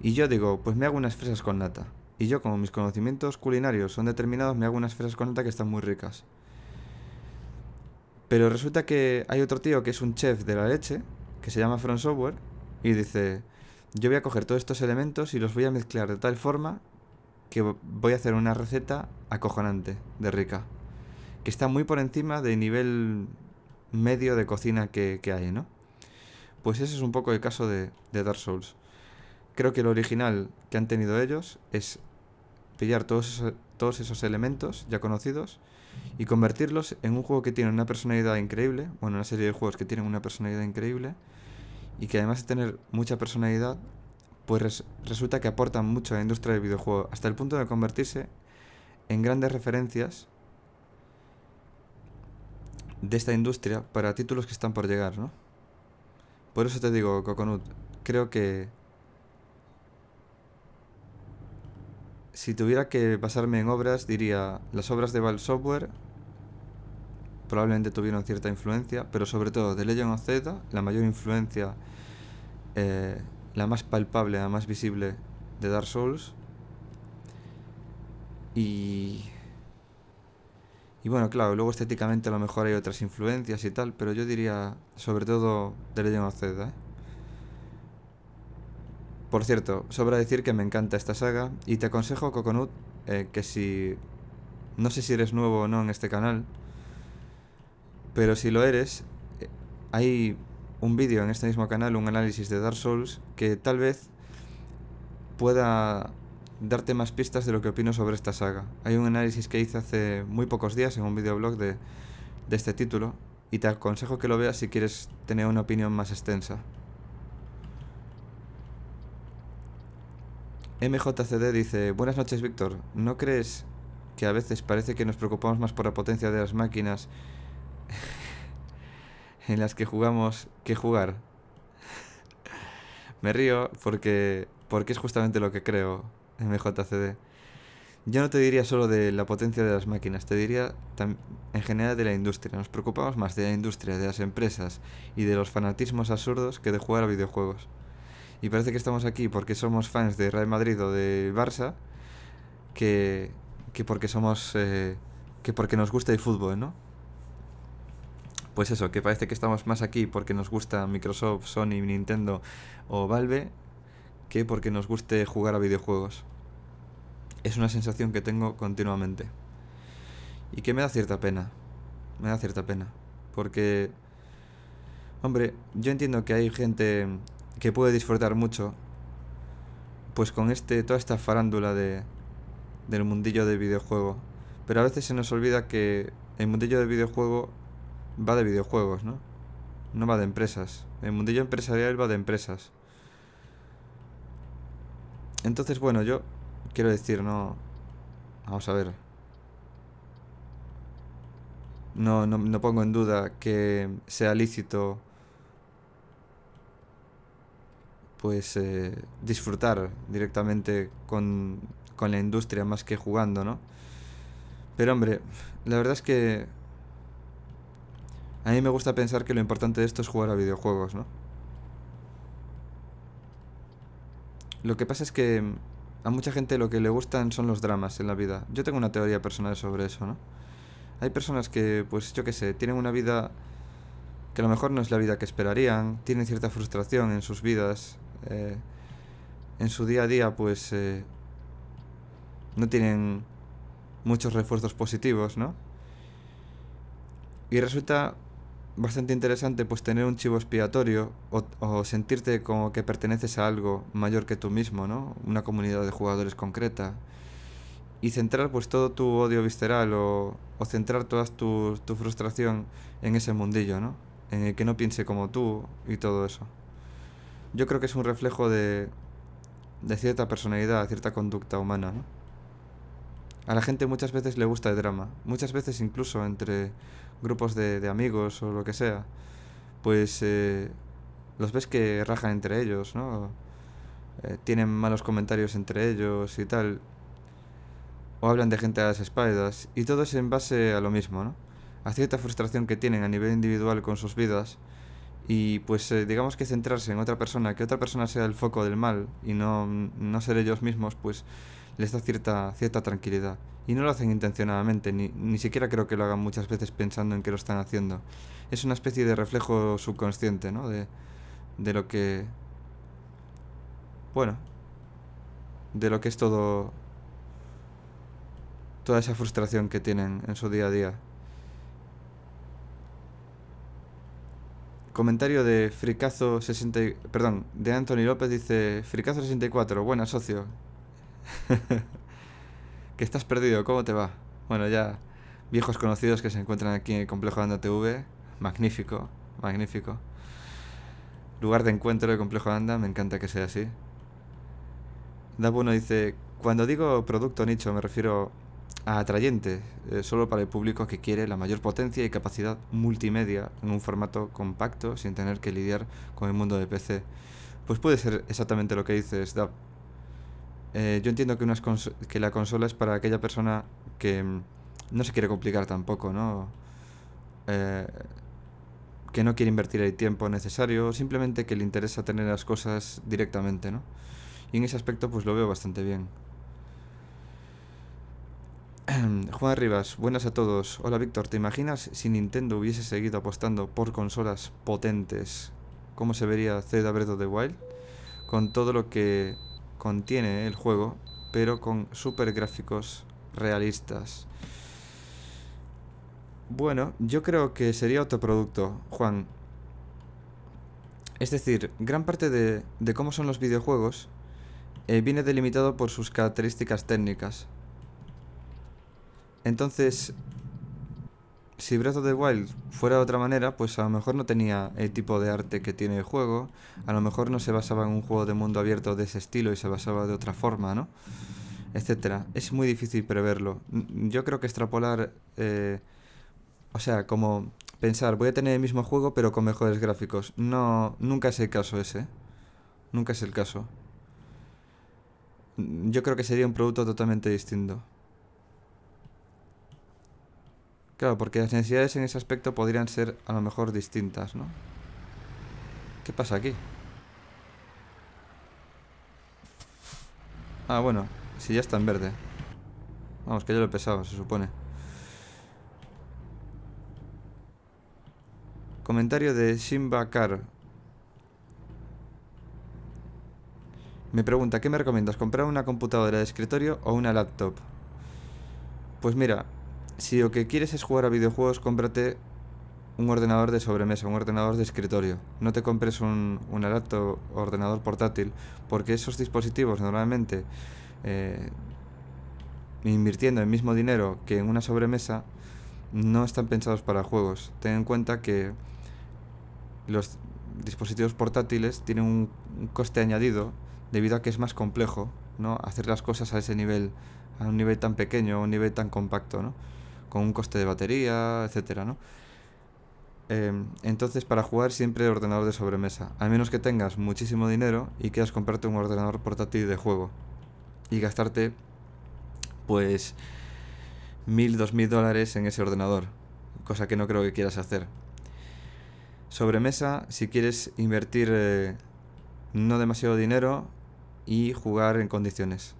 Y yo digo, pues me hago unas fresas con nata. Y yo, como mis conocimientos culinarios son determinados, me hago unas fresas con nata que están muy ricas. Pero resulta que hay otro tío que es un chef de la leche, que se llama Front Software, y dice, yo voy a coger todos estos elementos y los voy a mezclar de tal forma que voy a hacer una receta acojonante de rica, que está muy por encima del nivel medio de cocina que, hay, ¿no? Pues ese es un poco el caso de, Dark Souls. Creo que lo original que han tenido ellos es pillar todos esos, todos esos elementos ya conocidos y convertirlos en un juego que tiene una personalidad increíble, bueno, una serie de juegos que tienen una personalidad increíble y que además de tener mucha personalidad, pues resulta que aportan mucho a la industria del videojuego, hasta el punto de convertirse en grandes referencias de esta industria para títulos que están por llegar, ¿no? Por eso te digo, Coconut, creo que si tuviera que basarme en obras, diría las obras de Valve Software probablemente tuvieron cierta influencia, pero sobre todo de Legend of Zelda, la mayor influencia, eh, la más palpable, la más visible de Dark Souls. Y... Y bueno, claro, luego estéticamente a lo mejor hay otras influencias y tal, pero yo diría sobre todo de Legend of Zelda. ¿eh? Por cierto, sobra decir que me encanta esta saga y te aconsejo, Coconut, eh, que si... No sé si eres nuevo o no en este canal, pero si lo eres, eh, hay un vídeo en este mismo canal, un análisis de Dark Souls, que tal vez pueda darte más pistas de lo que opino sobre esta saga. Hay un análisis que hice hace muy pocos días en un videoblog de este título y te aconsejo que lo veas si quieres tener una opinión más extensa. MJCD dice, buenas noches Víctor, ¿no crees que a veces parece que nos preocupamos más por la potencia de las máquinas en las que jugamos que jugar? Me río porque, porque es justamente lo que creo MJCD. Yo no te diría solo de la potencia de las máquinas, te diría en general de la industria. Nos preocupamos más de la industria, de las empresas y de los fanatismos absurdos que de jugar a videojuegos y parece que estamos aquí porque somos fans de Real Madrid o de Barça que, porque somos eh, que porque nos gusta el fútbol, ¿no? Pues eso, que parece que estamos más aquí porque nos gusta Microsoft, Sony, Nintendo o Valve que porque nos guste jugar a videojuegos. Es una sensación que tengo continuamente. Y que me da cierta pena. Me da cierta pena. Porque Hombre, yo entiendo que hay gente que puede disfrutar mucho, pues con este, toda esta farándula de, del mundillo de videojuego. Pero a veces se nos olvida que el mundillo de videojuego va de videojuegos, ¿no? No va de empresas. El mundillo empresarial va de empresas. Entonces, bueno, yo quiero decir, no... Vamos a ver. No, no, no pongo en duda que sea lícito pues disfrutar directamente con, con la industria más que jugando, ¿no? Pero hombre, la verdad es que a mí me gusta pensar que lo importante de esto es jugar a videojuegos, ¿no? Lo que pasa es que a mucha gente lo que le gustan son los dramas en la vida. Yo tengo una teoría personal sobre eso, ¿no? Hay personas que, pues yo qué sé, tienen una vida que a lo mejor no es la vida que esperarían, tienen cierta frustración en sus vidas, eh, en su día a día pues eh, no tienen muchos refuerzos positivos, ¿no? Y resulta bastante interesante pues tener un chivo expiatorio o, sentirte como que perteneces a algo mayor que tú mismo, ¿no? Una comunidad de jugadores concreta. Y centrar pues todo tu odio visceral o, centrar toda tu, frustración en ese mundillo, ¿no? En el que no piense como tú y todo eso yo creo que es un reflejo de, cierta personalidad, cierta conducta humana. ¿no? A la gente muchas veces le gusta el drama, muchas veces incluso entre grupos de, amigos o lo que sea, pues eh, los ves que rajan entre ellos, ¿no? Eh, tienen malos comentarios entre ellos y tal, o hablan de gente a las espaldas, y todo es en base a lo mismo, ¿no? a cierta frustración que tienen a nivel individual con sus vidas y pues eh, digamos que centrarse en otra persona, que otra persona sea el foco del mal y no, ser ellos mismos, pues les da cierta, cierta tranquilidad. Y no lo hacen intencionadamente, ni, ni siquiera creo que lo hagan muchas veces pensando en que lo están haciendo. Es una especie de reflejo subconsciente, ¿no? De, de lo que... Bueno. De lo que es todo... Toda esa frustración que tienen en su día a día. Comentario de Fricazo 60, perdón, de Anthony López dice Fricazo 64, buena socio. que estás perdido, ¿cómo te va? Bueno, ya viejos conocidos que se encuentran aquí en el complejo Anda TV, magnífico, magnífico. Lugar de encuentro del complejo Anda, me encanta que sea así. Dabuno dice, cuando digo producto nicho me refiero atrayente, eh, solo para el público que quiere la mayor potencia y capacidad multimedia en un formato compacto sin tener que lidiar con el mundo de PC. Pues puede ser exactamente lo que dices, eh, yo entiendo que, que la consola es para aquella persona que mm, no se quiere complicar tampoco, ¿no? Eh, que no quiere invertir el tiempo necesario, simplemente que le interesa tener las cosas directamente, ¿no? Y en ese aspecto pues lo veo bastante bien. Juan Rivas, buenas a todos. Hola Víctor, ¿te imaginas si Nintendo hubiese seguido apostando por consolas potentes? ¿Cómo se vería Zelda Breath of the Wild? Con todo lo que contiene el juego, pero con super gráficos realistas. Bueno, yo creo que sería otro producto, Juan. Es decir, gran parte de, cómo son los videojuegos eh, viene delimitado por sus características técnicas, entonces, si Breath of the Wild fuera de otra manera, pues a lo mejor no tenía el tipo de arte que tiene el juego, a lo mejor no se basaba en un juego de mundo abierto de ese estilo y se basaba de otra forma, ¿no? Etcétera. Es muy difícil preverlo. Mm, yo creo que extrapolar, eh, o sea, como pensar, voy a tener el mismo juego pero con mejores gráficos. No, nunca es el caso ese. Nunca es el caso. Mm, yo creo que sería un producto totalmente distinto. Claro, porque las necesidades en ese aspecto podrían ser a lo mejor distintas, ¿no? ¿Qué pasa aquí? Ah, bueno, si ya está en verde. Vamos, que yo lo he pesado, se supone. Comentario de Car: Me pregunta, ¿qué me recomiendas? ¿Comprar una computadora de escritorio o una laptop? Pues mira, si lo que quieres es jugar a videojuegos, cómprate un ordenador de sobremesa, un ordenador de escritorio. No te compres un, un laptop ordenador portátil, porque esos dispositivos normalmente, eh, invirtiendo el mismo dinero que en una sobremesa, no están pensados para juegos. Ten en cuenta que los dispositivos portátiles tienen un, un coste añadido debido a que es más complejo ¿no? hacer las cosas a ese nivel, a un nivel tan pequeño, a un nivel tan compacto. ¿no? con un coste de batería, etcétera, ¿no? Em, entonces, para jugar siempre ordenador de sobremesa, a menos que tengas muchísimo dinero y quieras comprarte un ordenador portátil de juego y gastarte, pues, mil, dos mil dólares en ese ordenador, cosa que no creo que quieras hacer. Sobremesa, si quieres invertir eh, no demasiado dinero y jugar en condiciones.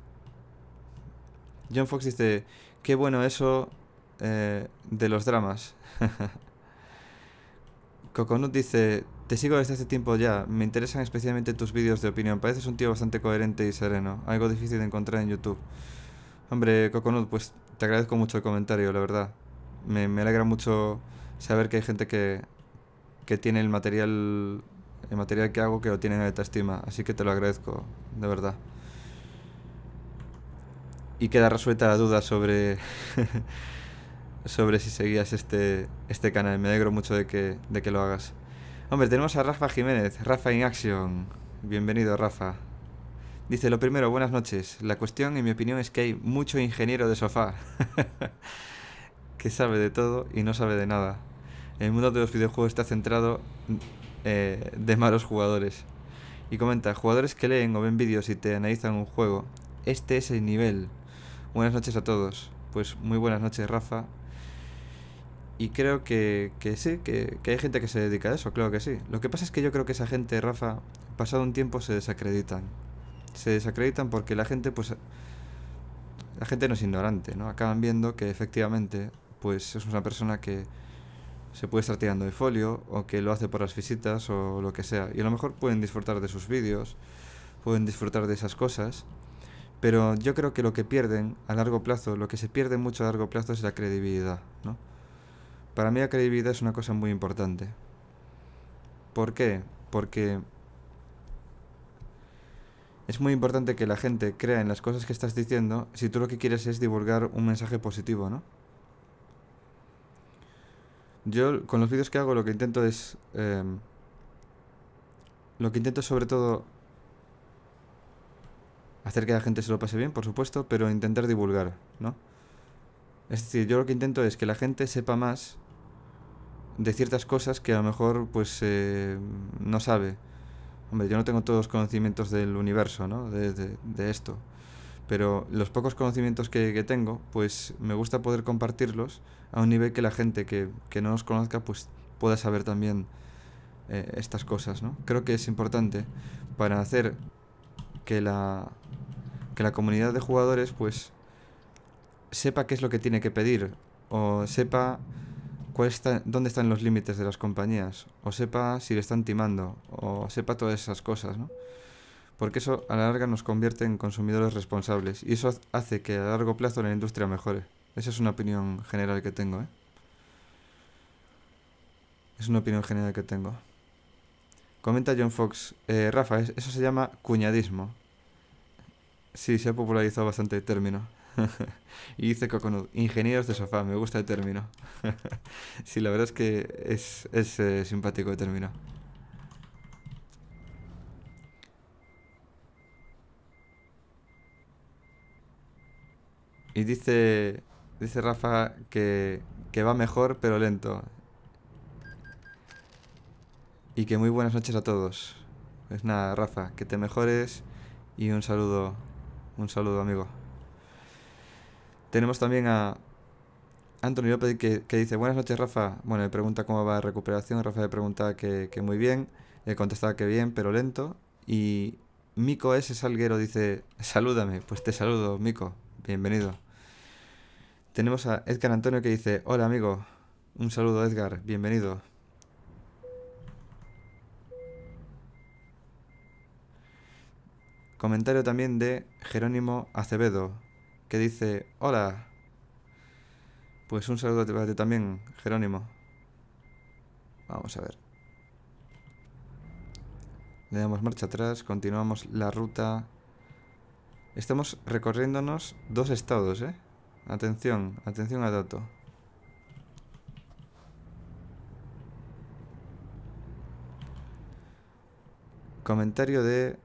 John Fox dice, qué bueno eso, eh, de los dramas. Coconut dice, te sigo desde hace tiempo ya, me interesan especialmente tus vídeos de opinión, pareces un tío bastante coherente y sereno, algo difícil de encontrar en YouTube. Hombre, Coconut, pues te agradezco mucho el comentario, la verdad. Me, alegra mucho saber que hay gente que, que tiene el material el material que hago que lo tiene en alta estima, así que te lo agradezco, de verdad. Y queda resuelta la duda sobre sobre si seguías este, este canal. Me alegro mucho de que, de que lo hagas. Hombre, tenemos a Rafa Jiménez, Rafa in Action. Bienvenido, Rafa. Dice, lo primero, buenas noches. La cuestión, en mi opinión, es que hay mucho ingeniero de sofá. que sabe de todo y no sabe de nada. El mundo de los videojuegos está centrado eh, de malos jugadores. Y comenta, jugadores que leen o ven vídeos y te analizan un juego. Este es el nivel. Buenas noches a todos. Pues muy buenas noches, Rafa. Y creo que, que sí, que, que, hay gente que se dedica a eso, claro que sí. Lo que pasa es que yo creo que esa gente, Rafa, pasado un tiempo se desacreditan. Se desacreditan porque la gente, pues... La gente no es ignorante, ¿no? Acaban viendo que efectivamente, pues es una persona que se puede estar tirando de folio o que lo hace por las visitas o lo que sea. Y a lo mejor pueden disfrutar de sus vídeos, pueden disfrutar de esas cosas. Pero yo creo que lo que pierden a largo plazo, lo que se pierde mucho a largo plazo es la credibilidad, ¿no? Para mí la credibilidad es una cosa muy importante. ¿Por qué? Porque es muy importante que la gente crea en las cosas que estás diciendo si tú lo que quieres es divulgar un mensaje positivo, ¿no? Yo con los vídeos que hago lo que intento es... Em, lo que intento sobre todo... Hacer que la gente se lo pase bien, por supuesto, pero intentar divulgar, ¿no? Es decir, yo lo que intento es que la gente sepa más de ciertas cosas que a lo mejor pues eh, no sabe. Hombre, yo no tengo todos los conocimientos del universo, ¿no? De, esto. Pero los pocos conocimientos que, tengo, pues me gusta poder compartirlos a un nivel que la gente que, no nos conozca pues pueda saber también eh, estas cosas, ¿no? Creo que es importante para hacer que la, que la comunidad de jugadores pues sepa qué es lo que tiene que pedir o sepa cuál dónde están los límites de las compañías, o sepa si le están timando, o sepa todas esas cosas, ¿no? Porque eso a la larga nos convierte en consumidores responsables y eso hace que a largo plazo la industria mejore. Esa es una opinión general que tengo, ¿eh? Es una opinión general que tengo. Comenta John Fox, eh, Rafa, eso se llama cuñadismo. Sí, se ha popularizado bastante el término. y dice Coconut, ingenieros de sofá, me gusta el término. sí, la verdad es que es, eh, simpático el término. Y dice, dice Rafa que, que va mejor pero lento. Y que muy buenas noches a todos. Pues nada, Rafa, que te mejores y un saludo, un saludo amigo. Tenemos también a Antonio López que, dice, buenas noches Rafa. Bueno, le pregunta cómo va la recuperación, Rafa le pregunta que, muy bien, le contesta que bien, pero lento. Y Mico S. Salguero dice, salúdame, pues te saludo, Mico, bienvenido. Tenemos a Edgar Antonio que dice, hola amigo, un saludo Edgar, bienvenido. Comentario también de Jerónimo Acevedo que dice, hola. Pues un saludo a ti también, Jerónimo. Vamos a ver. Le damos marcha atrás, continuamos la ruta. Estamos recorriéndonos dos estados, ¿eh? Atención, atención a dato. Comentario de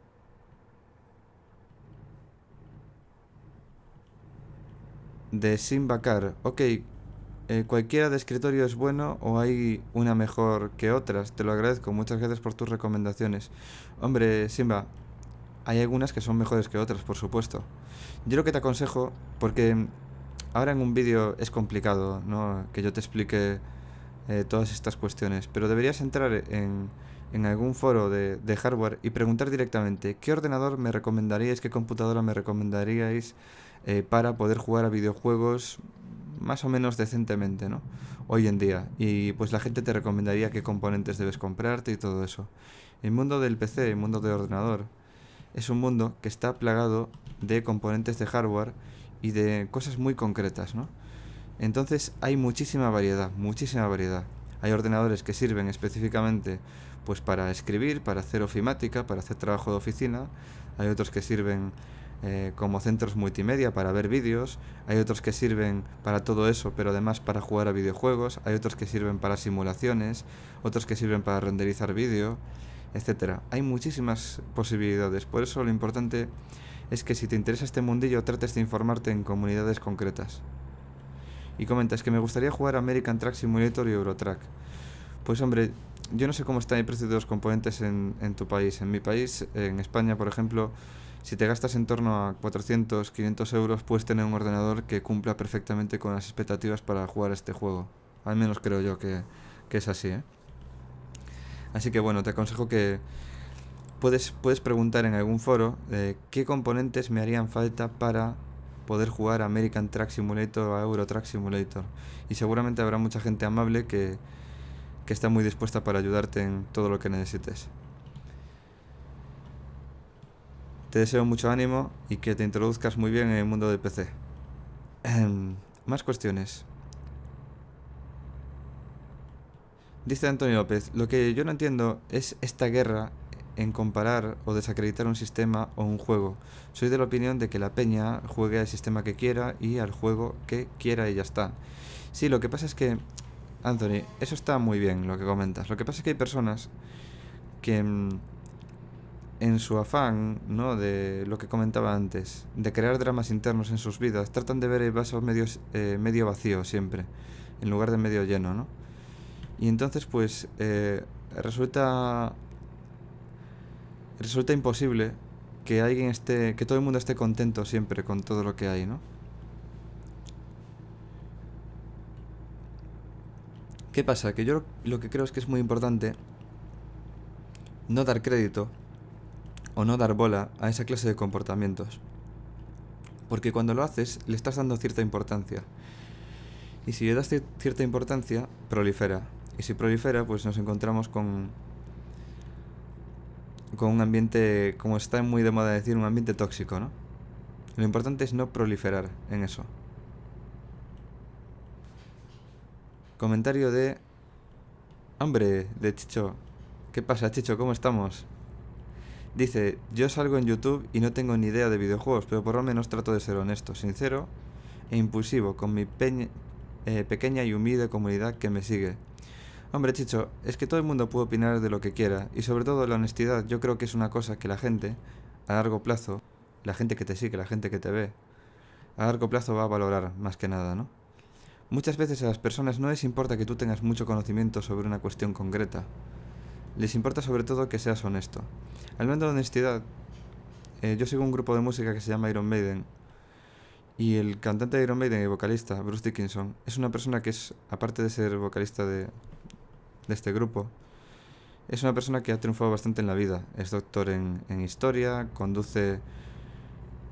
de Car, Ok, eh, cualquiera de escritorio es bueno o hay una mejor que otras. Te lo agradezco. Muchas gracias por tus recomendaciones. Hombre, Simba, hay algunas que son mejores que otras, por supuesto. Yo lo que te aconsejo, porque ahora en un vídeo es complicado ¿no? que yo te explique eh, todas estas cuestiones, pero deberías entrar en, en algún foro de, de hardware y preguntar directamente qué ordenador me recomendaríais, qué computadora me recomendaríais eh, para poder jugar a videojuegos más o menos decentemente, ¿no? Hoy en día. Y pues la gente te recomendaría qué componentes debes comprarte y todo eso. El mundo del PC, el mundo del ordenador, es un mundo que está plagado de componentes de hardware y de cosas muy concretas, ¿no? Entonces hay muchísima variedad, muchísima variedad. Hay ordenadores que sirven específicamente pues para escribir, para hacer ofimática, para hacer trabajo de oficina. Hay otros que sirven eh, como centros multimedia para ver vídeos, hay otros que sirven para todo eso, pero además para jugar a videojuegos, hay otros que sirven para simulaciones, otros que sirven para renderizar vídeo, etcétera. Hay muchísimas posibilidades, por eso lo importante es que si te interesa este mundillo trates de informarte en comunidades concretas. Y comentas que me gustaría jugar American Track Simulator y Eurotrack. Pues hombre, yo no sé cómo está el precio de los componentes en, en tu país. En mi país, en España, por ejemplo, si te gastas en torno a 400, 500 euros, puedes tener un ordenador que cumpla perfectamente con las expectativas para jugar este juego. Al menos creo yo que, que es así, ¿eh? Así que bueno, te aconsejo que puedes, puedes preguntar en algún foro eh, qué componentes me harían falta para poder jugar American Track Simulator o Euro Track Simulator. Y seguramente habrá mucha gente amable que, que está muy dispuesta para ayudarte en todo lo que necesites. Te deseo mucho ánimo y que te introduzcas muy bien en el mundo del PC. Em, más cuestiones. Dice Antonio López, lo que yo no entiendo es esta guerra en comparar o desacreditar un sistema o un juego. Soy de la opinión de que la peña juegue al sistema que quiera y al juego que quiera y ya está. Sí, lo que pasa es que, Anthony, eso está muy bien lo que comentas. Lo que pasa es que hay personas que mm, en su afán, ¿no? de lo que comentaba antes, de crear dramas internos en sus vidas, tratan de ver el vaso medio, eh, vacío siempre, en lugar de medio lleno, ¿no? Y entonces, pues, eh, resulta. Resulta imposible que alguien esté. que todo el mundo esté contento siempre con todo lo que hay, ¿no? ¿Qué pasa? Que yo lo que creo es que es muy importante no dar crédito o no dar bola a esa clase de comportamientos. Porque cuando lo haces le estás dando cierta importancia. Y si le das cierta importancia, prolifera. Y si prolifera, pues nos encontramos con, con un ambiente, como está muy de moda decir, un ambiente tóxico, ¿no? Lo importante es no proliferar en eso. Comentario de... Hombre, de Chicho. ¿Qué pasa, Chicho? ¿Cómo estamos? Dice, yo salgo en YouTube y no tengo ni idea de videojuegos, pero por lo menos trato de ser honesto, sincero e impulsivo con mi eh, pequeña y humilde comunidad que me sigue. Hombre, Chicho, es que todo el mundo puede opinar de lo que quiera, y sobre todo la honestidad yo creo que es una cosa que la gente, a largo plazo, la gente que te sigue, la gente que te ve, a largo plazo va a valorar, más que nada, ¿no? Muchas veces a las personas no les importa que tú tengas mucho conocimiento sobre una cuestión concreta, les importa sobre todo que seas honesto. Hablando de honestidad, eh, yo sigo un grupo de música que se llama Iron Maiden. Y el cantante de Iron Maiden y vocalista, Bruce Dickinson, es una persona que es, aparte de ser vocalista de, este grupo, es una persona que ha triunfado bastante en la vida. Es doctor en, historia, conduce,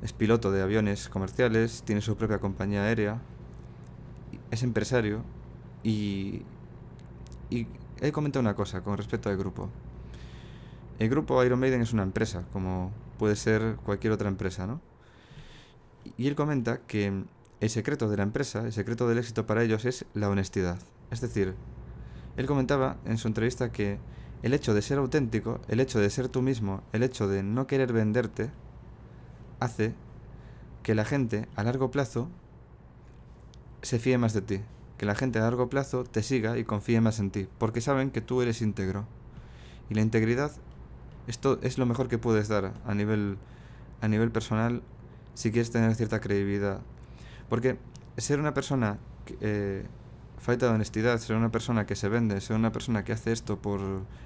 es piloto de aviones comerciales, tiene su propia compañía aérea, es empresario y, y él comenta una cosa con respecto al grupo. El grupo Iron Maiden es una empresa, como puede ser cualquier otra empresa, ¿no? Y él comenta que el secreto de la empresa, el secreto del éxito para ellos es la honestidad. Es decir, él comentaba en su entrevista que el hecho de ser auténtico, el hecho de ser tú mismo, el hecho de no querer venderte, hace que la gente a largo plazo se fíe más de ti que la gente a largo plazo te siga y confíe más en ti, porque saben que tú eres íntegro. Y la integridad esto es lo mejor que puedes dar a nivel, a nivel personal si quieres tener cierta credibilidad. Porque ser una persona eh, falta de honestidad, ser una persona que se vende, ser una persona que hace esto por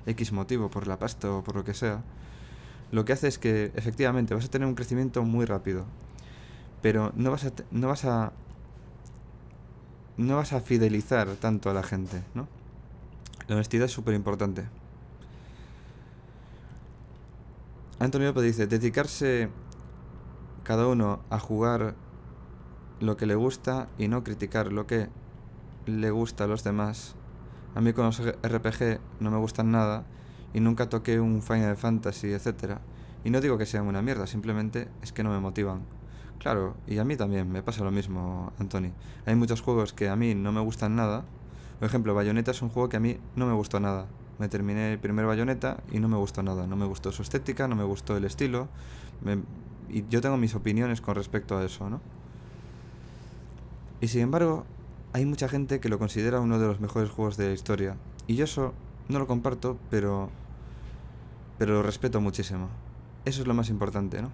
X motivo, por la pasta o por lo que sea, lo que hace es que efectivamente vas a tener un crecimiento muy rápido, pero no vas a, no vas a no vas a fidelizar tanto a la gente, ¿no? La honestidad es súper importante. Antonio López dice, dedicarse cada uno a jugar lo que le gusta y no criticar lo que le gusta a los demás. A mí con los RPG no me gustan nada y nunca toqué un Final Fantasy, etc. Y no digo que sean una mierda, simplemente es que no me motivan. Claro, y a mí también me pasa lo mismo, Anthony. Hay muchos juegos que a mí no me gustan nada. Por ejemplo, Bayonetta es un juego que a mí no me gustó nada. Me terminé el primer Bayonetta y no me gustó nada. No me gustó su estética, no me gustó el estilo. Y yo tengo mis opiniones con respecto a eso, ¿no? Y sin embargo, hay mucha gente que lo considera uno de los mejores juegos de la historia. Y yo eso no lo comparto, pero... Pero lo respeto muchísimo. Eso es lo más importante, ¿no?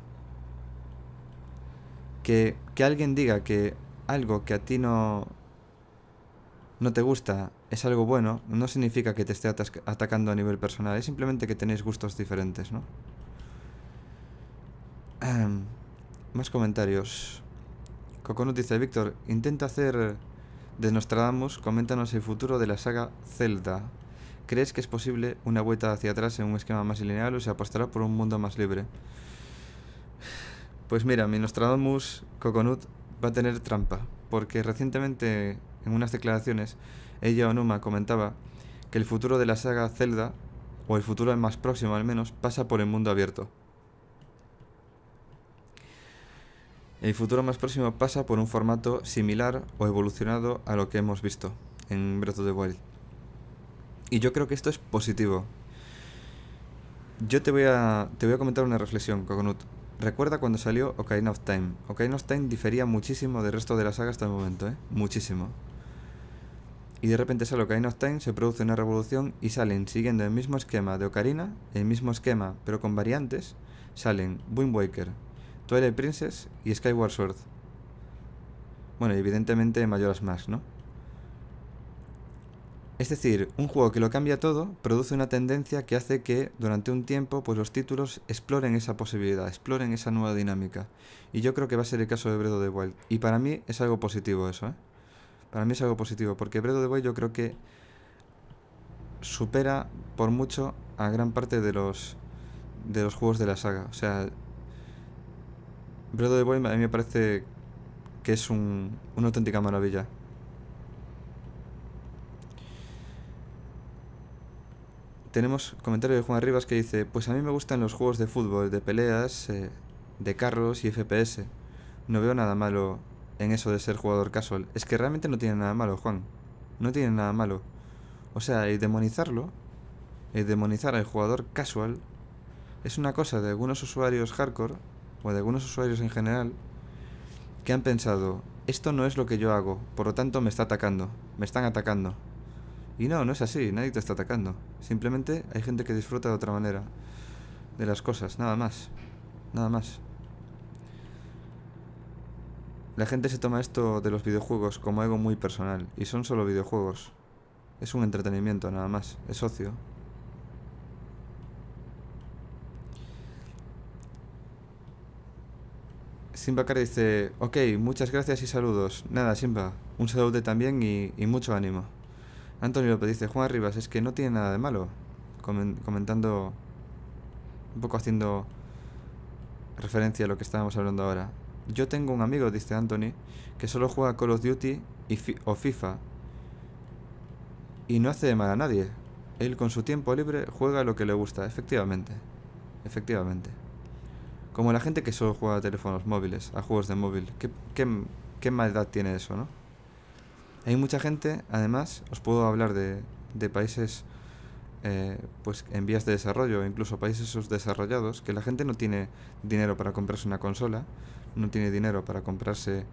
que, alguien diga que algo que a ti no, no te gusta es algo bueno, no significa que te esté atacando a nivel personal, es simplemente que tenéis gustos diferentes, ¿no? Em, más comentarios. Coconut dice, Víctor, intenta hacer de Nostradamus, coméntanos el futuro de la saga Zelda. ¿Crees que es posible una vuelta hacia atrás en un esquema más lineal o se apostará por un mundo más libre? Pues mira, mi Nostradamus Coconut va a tener trampa, porque recientemente en unas declaraciones ella Onuma comentaba que el futuro de la saga Zelda, o el futuro más próximo al menos, pasa por el mundo abierto. El futuro más próximo pasa por un formato similar o evolucionado a lo que hemos visto en Breath of the Wild. Y yo creo que esto es positivo. Yo te voy a, te voy a comentar una reflexión, Coconut. Recuerda cuando salió Ocarina of Time. Ocarina of Time difería muchísimo del resto de la saga hasta el momento, ¿eh? Muchísimo. Y de repente sale Ocarina of Time, se produce una revolución y salen siguiendo el mismo esquema de Ocarina, el mismo esquema pero con variantes, salen Wind Waker, Twilight Princess y Skyward Sword. Bueno, evidentemente mayoras más, ¿no? Es decir, un juego que lo cambia todo produce una tendencia que hace que durante un tiempo pues los títulos exploren esa posibilidad, exploren esa nueva dinámica. Y yo creo que va a ser el caso de Bredo de Wild. Y para mí es algo positivo eso, ¿eh? Para mí es algo positivo, porque Bredo de Wild yo creo que supera por mucho a gran parte de los de los juegos de la saga. O sea, Bredo de Wild a mí me parece que es una auténtica maravilla. tenemos comentario de Juan Rivas que dice, pues a mí me gustan los juegos de fútbol, de peleas, eh, de carros y FPS. No veo nada malo en eso de ser jugador casual. Es que realmente no tiene nada malo, Juan. No tiene nada malo. O sea, el demonizarlo, El demonizar al jugador casual, es una cosa de algunos usuarios hardcore, o de algunos usuarios en general, que han pensado, esto no es lo que yo hago, por lo tanto me está atacando, me están atacando. Y no, no es así, nadie te está atacando. Simplemente hay gente que disfruta de otra manera de las cosas, nada más. Nada más. La gente se toma esto de los videojuegos como algo muy personal, y son solo videojuegos. Es un entretenimiento nada más, es ocio. Simba Cara dice, ok, muchas gracias y saludos. Nada, Simba, un saludo también y mucho ánimo. Antonio López dice, Juan Rivas, es que no tiene nada de malo. Comentando, un poco haciendo referencia a lo que estábamos hablando ahora. Yo tengo un amigo, dice Anthony, que solo juega Call of Duty y o FIFA. Y no hace de mal a nadie. Él con su tiempo libre juega lo que le gusta, efectivamente. Efectivamente. Como la gente que solo juega a teléfonos móviles, a juegos de móvil. ¿Qué, qué, qué maldad tiene eso, no? Hay mucha gente, además, os puedo hablar de, países eh, pues en vías de desarrollo, incluso países desarrollados, que la gente no tiene dinero para comprarse una consola, no tiene dinero para comprarse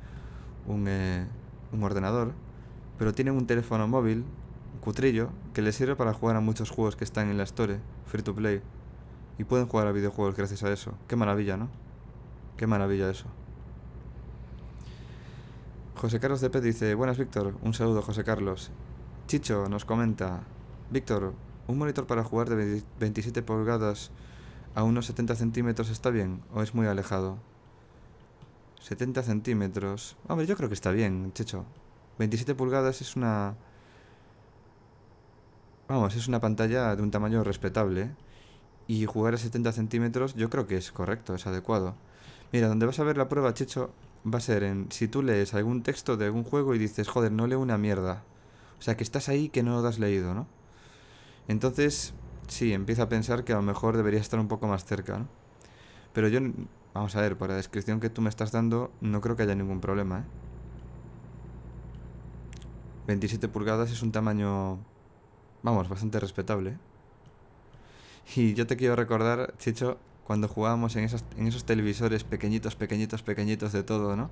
un, eh, un ordenador, pero tienen un teléfono móvil, un cutrillo, que les sirve para jugar a muchos juegos que están en la Store, free to play, y pueden jugar a videojuegos gracias a eso. Qué maravilla, ¿no? Qué maravilla eso. José Carlos de dice, buenas Víctor, un saludo José Carlos. Chicho nos comenta, Víctor, un monitor para jugar de 27 pulgadas a unos 70 centímetros está bien o es muy alejado. 70 centímetros. Hombre, yo creo que está bien, Chicho. 27 pulgadas es una... Vamos, es una pantalla de un tamaño respetable. ¿eh? Y jugar a 70 centímetros yo creo que es correcto, es adecuado. Mira, donde vas a ver la prueba, Chicho, va a ser en si tú lees algún texto de algún juego y dices, joder, no leo una mierda. O sea, que estás ahí que no lo has leído, ¿no? Entonces, sí, empieza a pensar que a lo mejor debería estar un poco más cerca, ¿no? Pero yo, vamos a ver, por la descripción que tú me estás dando, no creo que haya ningún problema, ¿eh? 27 pulgadas es un tamaño, vamos, bastante respetable. ¿eh? Y yo te quiero recordar, Chicho, cuando jugábamos en esos, en esos televisores pequeñitos, pequeñitos, pequeñitos de todo, ¿no?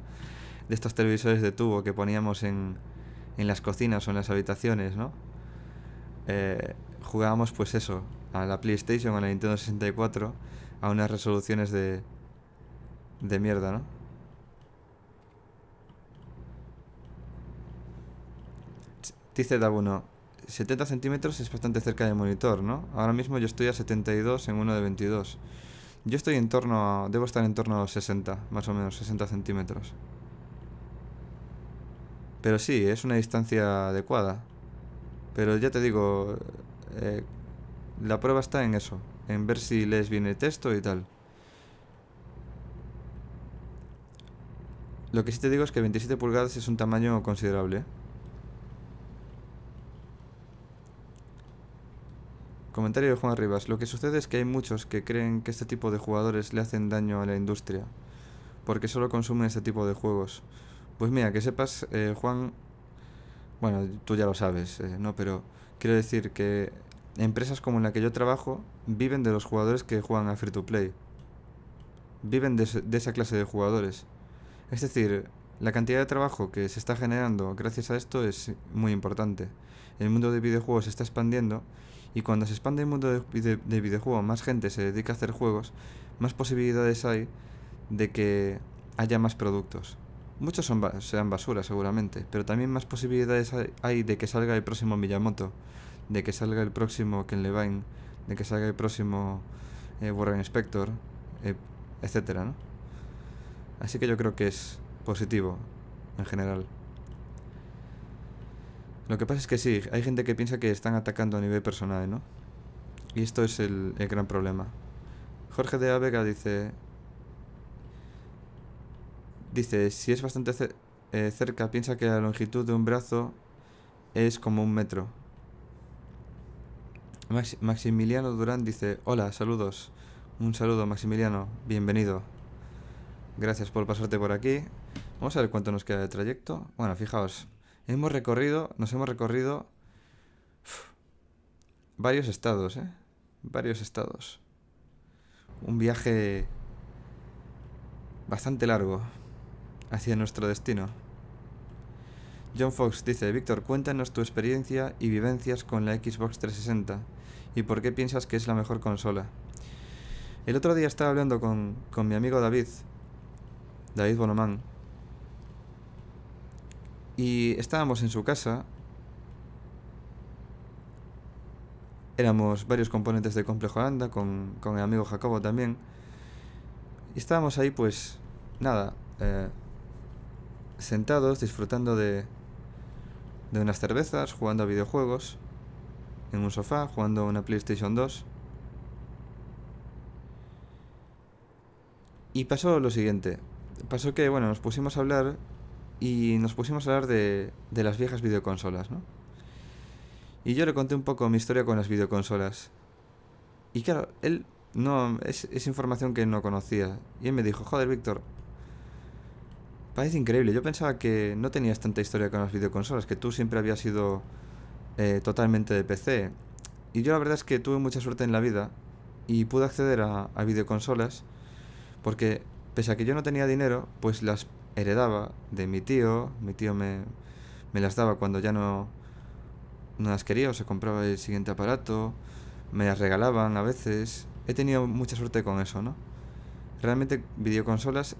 De estos televisores de tubo que poníamos en, en las cocinas o en las habitaciones, ¿no? Eh, jugábamos pues eso, a la PlayStation, a la Nintendo 64, a unas resoluciones de, de mierda, ¿no? Dice Dabuno, 70 centímetros es bastante cerca del monitor, ¿no? Ahora mismo yo estoy a 72 en uno de 22. Yo estoy en torno a... Debo estar en torno a 60, más o menos, 60 centímetros. Pero sí, es una distancia adecuada. Pero ya te digo, eh, la prueba está en eso, en ver si lees bien el texto y tal. Lo que sí te digo es que 27 pulgadas es un tamaño considerable. Comentario de Juan Rivas. Lo que sucede es que hay muchos que creen que este tipo de jugadores le hacen daño a la industria, porque solo consumen este tipo de juegos. Pues mira, que sepas, eh, Juan, bueno, tú ya lo sabes, eh, ¿no? Pero quiero decir que empresas como la que yo trabajo viven de los jugadores que juegan a Free to Play. Viven de, esa clase de jugadores. Es decir, la cantidad de trabajo que se está generando gracias a esto es muy importante. El mundo de videojuegos se está expandiendo y cuando se expande el mundo de, videojuegos, más gente se dedica a hacer juegos, más posibilidades hay de que haya más productos. Muchos son sean basura seguramente, pero también más posibilidades hay de que salga el próximo Miyamoto, de que salga el próximo Ken Levine, de que salga el próximo eh, Warren Spector, eh, Así que yo creo que es positivo en general. Lo que pasa es que sí, hay gente que piensa que están atacando a nivel personal, ¿no? Y esto es el, gran problema. Jorge de Avega dice... Dice, si es bastante eh, cerca, piensa que la longitud de un brazo es como un metro. Maximiliano Durán dice, hola, saludos. Un saludo, Maximiliano, bienvenido. Gracias por pasarte por aquí. Vamos a ver cuánto nos queda de trayecto. Bueno, fijaos, Hemos recorrido, nos hemos recorrido varios estados, ¿eh? Varios estados. Un viaje bastante largo hacia nuestro destino. John Fox dice, Víctor, cuéntanos tu experiencia y vivencias con la Xbox 360 y por qué piensas que es la mejor consola. El otro día estaba hablando con, con mi amigo David, David Bonomán, y estábamos en su casa. Éramos varios componentes del complejo Anda, con, con el amigo Jacobo también. Y estábamos ahí, pues, nada, eh, sentados, disfrutando de, de unas cervezas, jugando a videojuegos, en un sofá, jugando a una PlayStation 2. Y pasó lo siguiente. Pasó que, bueno, nos pusimos a hablar y nos pusimos a hablar de, de las viejas videoconsolas, ¿no? Y yo le conté un poco mi historia con las videoconsolas. Y claro, él no, es, información que no conocía. Y él me dijo, joder, Víctor, parece increíble. Yo pensaba que no tenías tanta historia con las videoconsolas, que tú siempre habías sido eh, totalmente de PC. Y yo la verdad es que tuve mucha suerte en la vida y pude acceder a, a videoconsolas porque, pese a que yo no tenía dinero, pues las heredaba de mi tío, mi tío me, las daba cuando ya no, no las quería o se compraba el siguiente aparato, me las regalaban a veces, he tenido mucha suerte con eso, ¿no? Realmente videoconsolas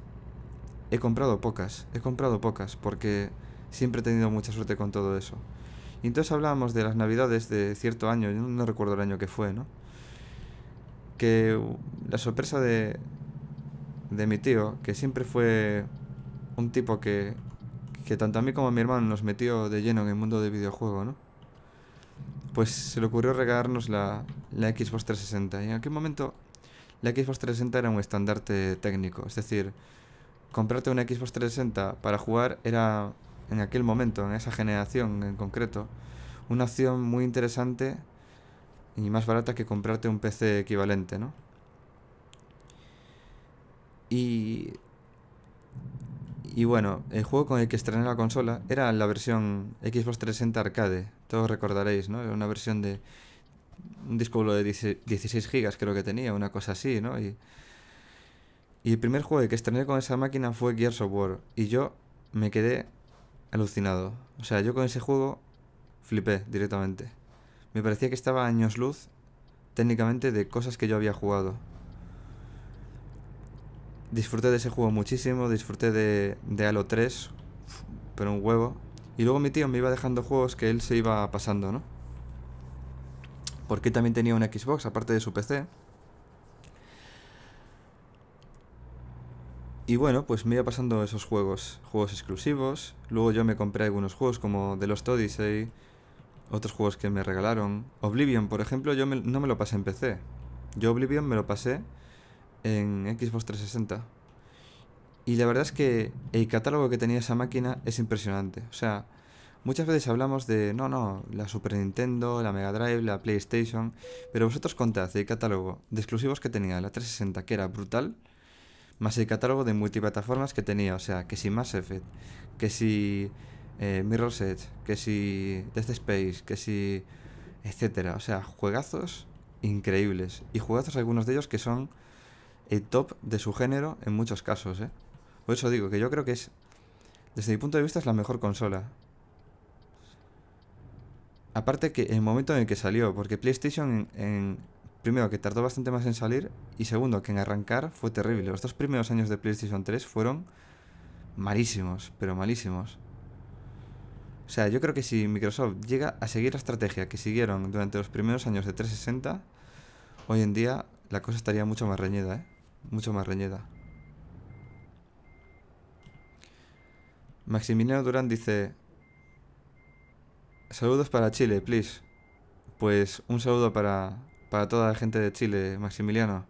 he comprado pocas, he comprado pocas porque siempre he tenido mucha suerte con todo eso. Y entonces hablábamos de las navidades de cierto año, yo no recuerdo el año que fue, ¿no? Que la sorpresa de, de mi tío, que siempre fue un tipo que, tanto a mí como a mi hermano nos metió de lleno en el mundo de videojuego, ¿no? Pues se le ocurrió regalarnos la, la Xbox 360. Y en aquel momento la Xbox 360 era un estandarte técnico. Es decir, comprarte una Xbox 360 para jugar era en aquel momento, en esa generación en concreto, una opción muy interesante y más barata que comprarte un PC equivalente, ¿no? Y y bueno, el juego con el que estrené la consola era la versión Xbox 360 Arcade. Todos recordaréis, ¿no? Era una versión de un disco de 16 gigas creo que tenía, una cosa así, ¿no? Y, y el primer juego que estrené con esa máquina fue Gears of War. Y yo me quedé alucinado. O sea, yo con ese juego flipé directamente. Me parecía que estaba años luz técnicamente de cosas que yo había jugado. Disfruté de ese juego muchísimo, disfruté de, Halo 3, pero un huevo. Y luego mi tío me iba dejando juegos que él se iba pasando, ¿no? Porque también tenía una Xbox, aparte de su PC. Y bueno, pues me iba pasando esos juegos, juegos exclusivos. Luego yo me compré algunos juegos como The Lost Odyssey, otros juegos que me regalaron. Oblivion, por ejemplo, yo no me lo pasé en PC. Yo Oblivion me lo pasé en Xbox 360. Y la verdad es que el catálogo que tenía esa máquina es impresionante. O sea, muchas veces hablamos de, no, no, la Super Nintendo, la Mega Drive, la PlayStation, pero vosotros contad el catálogo de exclusivos que tenía la 360, que era brutal, más el catálogo de multiplataformas que tenía. O sea, que si Mass Effect, que si Mirror eh, Mirror's Edge, que si Death Space, que si... etcétera. O sea, juegazos increíbles. Y juegazos algunos de ellos que son el top de su género en muchos casos, ¿eh? Por eso digo que yo creo que es, desde mi punto de vista, es la mejor consola. Aparte que el momento en el que salió, porque PlayStation en, primero que tardó bastante más en salir y segundo que en arrancar fue terrible. Los dos primeros años de PlayStation 3 fueron malísimos, pero malísimos. O sea, yo creo que si Microsoft llega a seguir la estrategia que siguieron durante los primeros años de 360, hoy en día la cosa estaría mucho más reñida, ¿eh? mucho más reñida. Maximiliano Durán dice... Saludos para Chile, please. Pues un saludo para, para toda la gente de Chile, Maximiliano.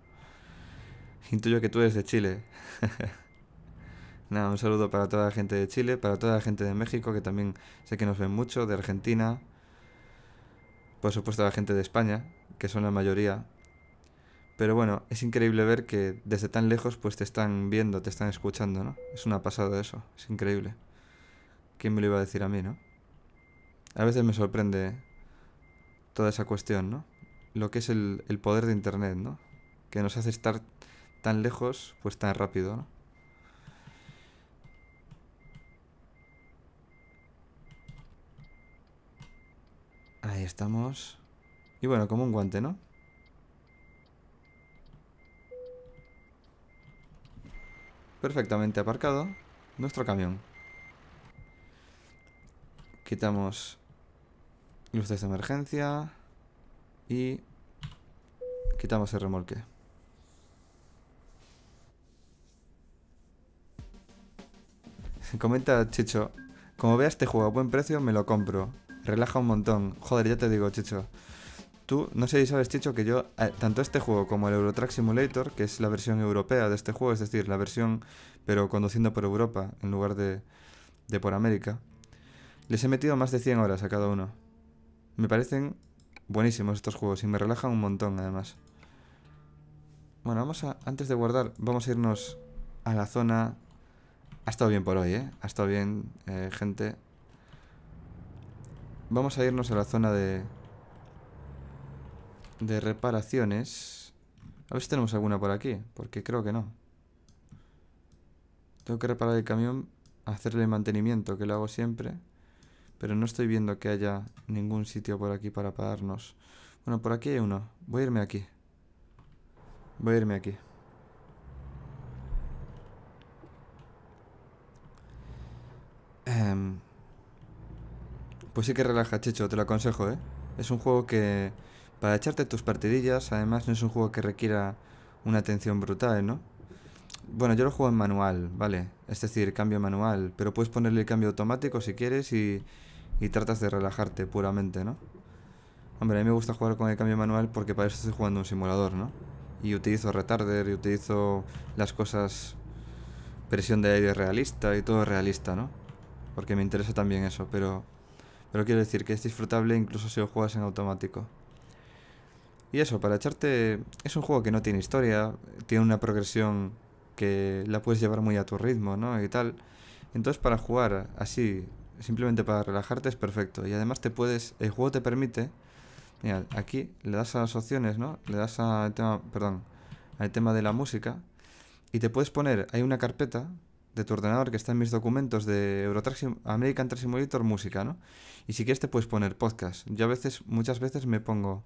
Intuyo que tú eres de Chile. Nada, un saludo para toda la gente de Chile, para toda la gente de México, que también sé que nos ven mucho, de Argentina, por supuesto la gente de España, que son la mayoría, pero bueno, es increíble ver que desde tan lejos pues te están viendo, te están escuchando, ¿no? Es una pasada eso, es increíble. ¿Quién me lo iba a decir a mí, no? A veces me sorprende toda esa cuestión, ¿no? Lo que es el, el poder de Internet, ¿no? Que nos hace estar tan lejos, pues tan rápido, ¿no? Ahí estamos. Y bueno, como un guante, ¿no? perfectamente aparcado nuestro camión. Quitamos luces de emergencia y quitamos el remolque. Comenta Chicho, como vea este juego a buen precio me lo compro. Relaja un montón. Joder, ya te digo, Chicho tú, no sé si sabes, Chicho, que yo, eh, tanto este juego como el Eurotrack Simulator, que es la versión europea de este juego, es decir, la versión, pero conduciendo por Europa en lugar de, de por América, les he metido más de 100 horas a cada uno. Me parecen buenísimos estos juegos y me relajan un montón, además. Bueno, vamos a, antes de guardar, vamos a irnos a la zona... Ha estado bien por hoy, ¿eh? Ha estado bien, eh, gente. Vamos a irnos a la zona de de reparaciones. A ver si tenemos alguna por aquí, porque creo que no. Tengo que reparar el camión, hacerle mantenimiento, que lo hago siempre. Pero no estoy viendo que haya ningún sitio por aquí para pararnos. Bueno, por aquí hay uno. Voy a irme aquí. Voy a irme aquí. Em, pues sí que relaja, Checho, te lo aconsejo, ¿eh? Es un juego que para echarte tus partidillas. Además, no es un juego que requiera una atención brutal, ¿no? Bueno, yo lo juego en manual, ¿vale? Es decir, cambio manual, pero puedes ponerle el cambio automático si quieres y, y tratas de relajarte puramente, ¿no? Hombre, a mí me gusta jugar con el cambio manual porque para eso estoy jugando un simulador, ¿no? Y utilizo retarder y utilizo las cosas presión de aire realista y todo realista, ¿no? Porque me interesa también eso, pero pero quiero decir que es disfrutable incluso si lo juegas en automático. Y eso, para echarte... Es un juego que no tiene historia, tiene una progresión que la puedes llevar muy a tu ritmo, ¿no? Y tal. Entonces para jugar así, simplemente para relajarte es perfecto. Y además te puedes... El juego te permite... Mira, aquí le das a las opciones, ¿no? Le das al tema... Perdón. Al tema de la música. Y te puedes poner... Hay una carpeta de tu ordenador que está en mis documentos de Eurotrack American Trash Simulator Música, ¿no? Y si quieres te puedes poner podcast. Yo a veces, muchas veces me pongo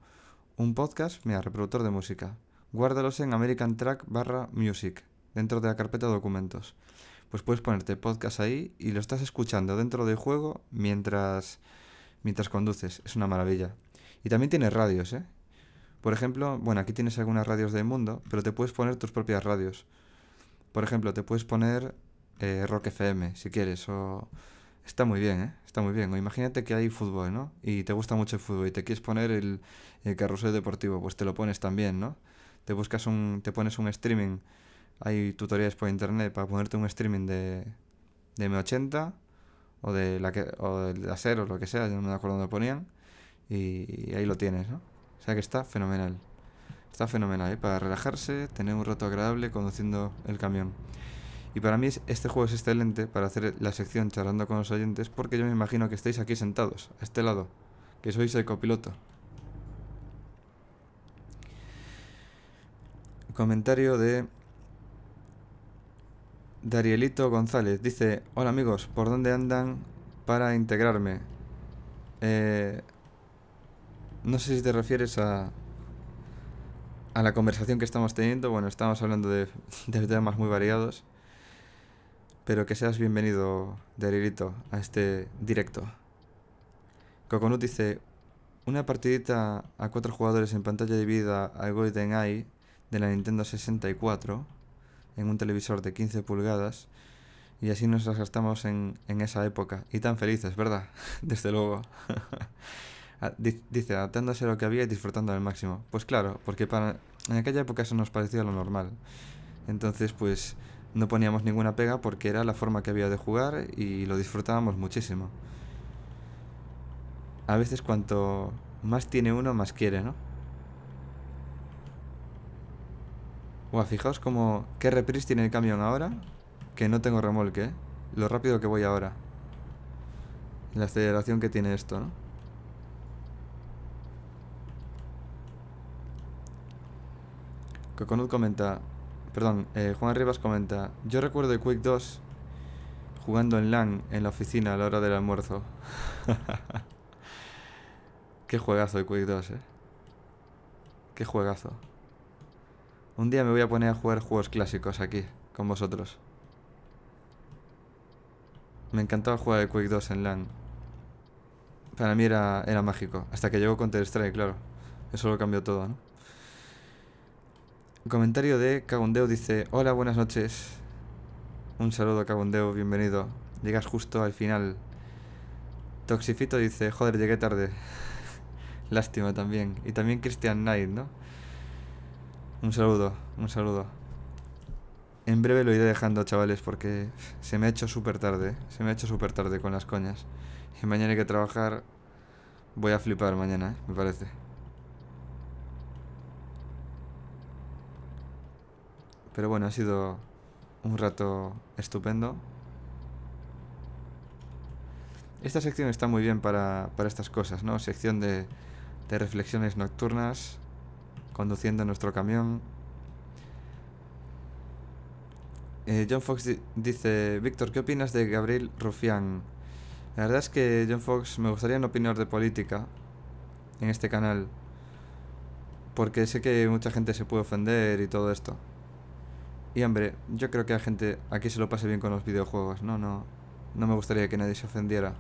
un podcast, mira, reproductor de música. Guárdalos en American Track barra Music, dentro de la carpeta documentos. Pues puedes ponerte podcast ahí y lo estás escuchando dentro del juego mientras, mientras conduces. Es una maravilla. Y también tienes radios, ¿eh? Por ejemplo, bueno, aquí tienes algunas radios del mundo, pero te puedes poner tus propias radios. Por ejemplo, te puedes poner eh, Rock FM si quieres. O... Está muy bien, ¿eh? está muy bien. imagínate que hay fútbol, ¿no? Y te gusta mucho el fútbol y te quieres poner el, el carrusel deportivo, pues te lo pones también, ¿no? Te buscas un, te pones un streaming, hay tutoriales por internet para ponerte un streaming de, M80 o de la que, o del acero, lo que sea, yo no me acuerdo dónde ponían, y, y, ahí lo tienes, ¿no? O sea que está fenomenal. Está fenomenal, ¿eh? Para relajarse, tener un rato agradable conduciendo el camión. Y para mí este juego es excelente para hacer la sección charlando con los oyentes porque yo me imagino que estáis aquí sentados, a este lado, que sois el copiloto. Comentario de Darielito González. Dice, hola amigos, ¿por dónde andan para integrarme? Eh, no sé si te refieres a, a la conversación que estamos teniendo. Bueno, estamos hablando de, de temas muy variados pero que seas bienvenido, Derilito, a este directo. Coconut dice, una partidita a cuatro jugadores en pantalla dividida al Golden Eye de la Nintendo 64 en un televisor de 15 pulgadas y así nos las gastamos en, esa época. Y tan felices, ¿verdad? Desde luego. Ah, dice, adaptándose a lo que había y disfrutando al máximo. Pues claro, porque en aquella época eso nos parecía lo normal. Entonces, pues no poníamos ninguna pega porque era la forma que había de jugar y lo disfrutábamos muchísimo. A veces cuanto más tiene uno, más quiere, ¿no? Buah, fijaos como qué reprise tiene el camión ahora, que no tengo remolque, ¿eh? Lo rápido que voy ahora. La aceleración que tiene esto, ¿no? Coconut comenta, Perdón, eh, Juan Rivas comenta, yo recuerdo el Quick 2 jugando en LAN en la oficina a la hora del almuerzo. Qué juegazo el Quick 2, eh. Qué juegazo. Un día me voy a poner a jugar juegos clásicos aquí, con vosotros. Me encantaba jugar el Quick 2 en LAN. Para mí era, era mágico. Hasta que llegó Counter-Strike, claro. Eso lo cambió todo, ¿no? comentario de Cagondeo dice, hola, buenas noches. Un saludo Cagondeo, bienvenido. Llegas justo al final. Toxifito dice, joder, llegué tarde. Lástima también. Y también Christian Knight, ¿no? Un saludo, un saludo. En breve lo iré dejando, chavales, porque se me ha hecho súper tarde. Se me ha hecho súper tarde con las coñas. Y mañana hay que trabajar. Voy a flipar mañana, ¿eh? me parece. Pero bueno, ha sido un rato estupendo. Esta sección está muy bien para, para estas cosas, ¿no? Sección de, de reflexiones nocturnas, conduciendo nuestro camión. Eh, John Fox dice, Víctor, ¿qué opinas de Gabriel Rufián? La verdad es que John Fox me gustaría no opinar de política en este canal, porque sé que mucha gente se puede ofender y todo esto. Y hombre, yo creo que a gente aquí se lo pase bien con los videojuegos, ¿no? No, no me gustaría que nadie se ofendiera.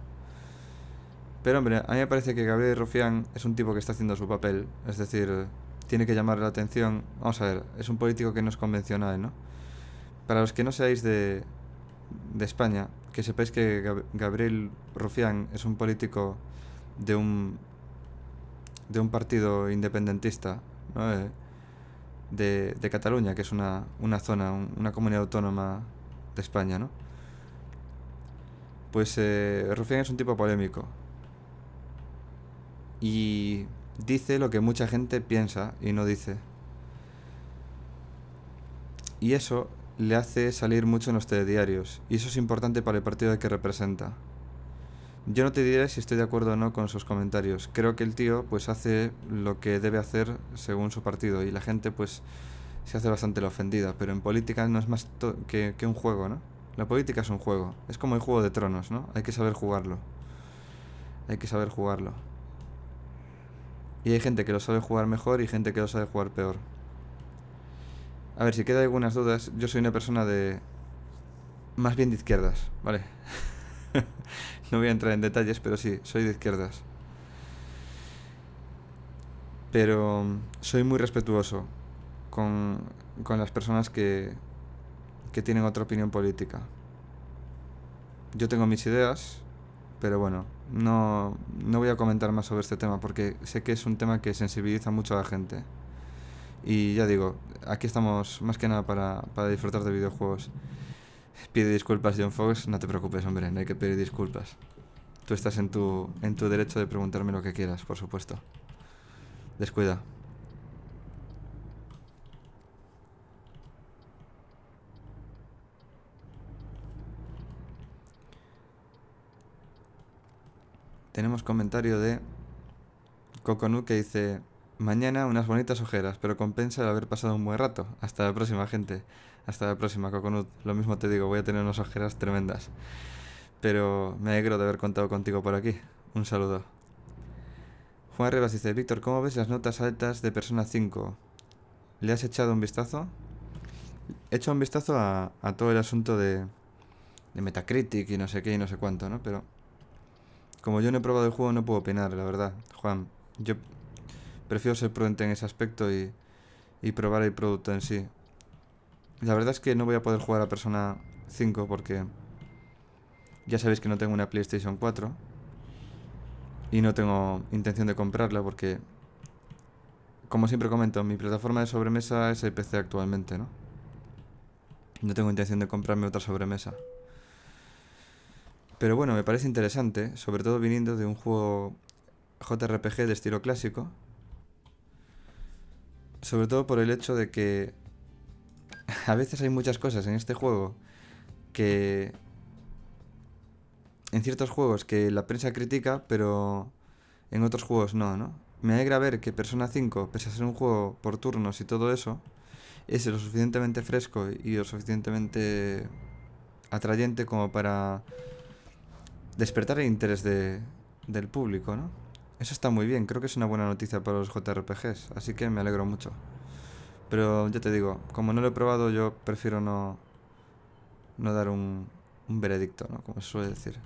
Pero hombre, a mí me parece que Gabriel Rufián es un tipo que está haciendo su papel, es decir, tiene que llamar la atención. Vamos a ver, es un político que no es convencional, ¿no? Para los que no seáis de, España, que sepáis que Gabriel Rufián es un político de un, de un partido independentista, ¿no? Eh, de, Cataluña, que es una, zona, una comunidad autónoma de España, ¿no? Pues eh, Rufián es un tipo polémico. Y dice lo que mucha gente piensa y no dice. Y eso le hace salir mucho en los telediarios. Y eso es importante para el partido que representa. Yo no te diré si estoy de acuerdo o no con sus comentarios. Creo que el tío pues hace lo que debe hacer según su partido y la gente pues se hace bastante la ofendida, pero en política no es más que, un juego, ¿no? La política es un juego, es como el juego de tronos, ¿no? Hay que saber jugarlo. Hay que saber jugarlo. Y hay gente que lo sabe jugar mejor y gente que lo sabe jugar peor. A ver, si queda algunas dudas, yo soy una persona de... Más bien de izquierdas, ¿vale? no voy a entrar en detalles, pero sí, soy de izquierdas. Pero mm, soy muy respetuoso con, las personas que, tienen otra opinión política. Yo tengo mis ideas, pero bueno, no, voy a comentar más sobre este tema porque sé que es un tema que sensibiliza mucho a la gente. Y ya digo, aquí estamos más que nada para, para disfrutar de videojuegos. Pide disculpas, John Fox. No te preocupes, hombre, no hay que pedir disculpas. Tú estás en tu, en tu derecho de preguntarme lo que quieras, por supuesto. Descuida. Tenemos comentario de Coconut que dice... Mañana unas bonitas ojeras, pero compensa el haber pasado un buen rato. Hasta la próxima, gente. Hasta la próxima, Coconut. Lo mismo te digo, voy a tener unas ojeras tremendas. Pero me alegro de haber contado contigo por aquí. Un saludo. Juan Rivas dice, Víctor, ¿cómo ves las notas altas de Persona 5? ¿Le has echado un vistazo? He echado un vistazo a, todo el asunto de, Metacritic y no sé qué y no sé cuánto, ¿no? Pero como yo no he probado el juego no puedo opinar, la verdad, Juan. Yo prefiero ser prudente en ese aspecto y probar el producto en sí. La verdad es que no voy a poder jugar a Persona 5 porque ya sabéis que no tengo una PlayStation 4 y no tengo intención de comprarla porque, como siempre comento, mi plataforma de sobremesa es el PC actualmente, ¿no? No tengo intención de comprarme otra sobremesa. Pero bueno, me parece interesante, sobre todo viniendo de un juego JRPG de estilo clásico. Sobre todo por el hecho de que a veces hay muchas cosas en este juego que... En ciertos juegos que la prensa critica, pero en otros juegos no, ¿no? Me alegra ver que Persona 5, pese a ser un juego por turnos y todo eso, es lo suficientemente fresco y lo suficientemente atrayente como para despertar el interés del público, ¿no? Eso está muy bien, creo que es una buena noticia para los JRPGs, así que me alegro mucho. Pero ya te digo, como no lo he probado, yo prefiero no, no dar un, un veredicto, ¿no? Como se suele decir.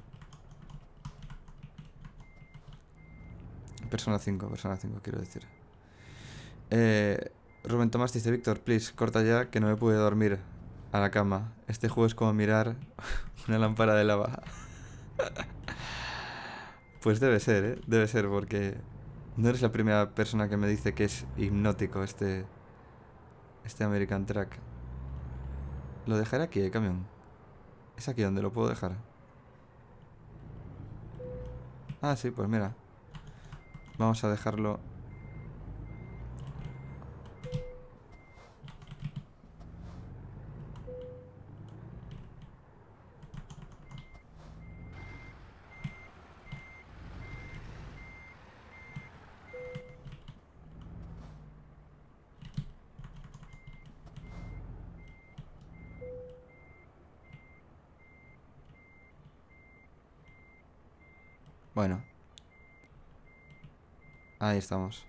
Persona 5, Persona 5 quiero decir. Eh, Rubén Tomás dice, Víctor, please, corta ya que no me pude dormir a la cama. Este juego es como mirar una lámpara de lava. pues debe ser, ¿eh? Debe ser porque no eres la primera persona que me dice que es hipnótico este este American Track. Lo dejaré aquí, el eh, camión. Es aquí donde lo puedo dejar. Ah, sí, pues mira. Vamos a dejarlo Ahí estamos.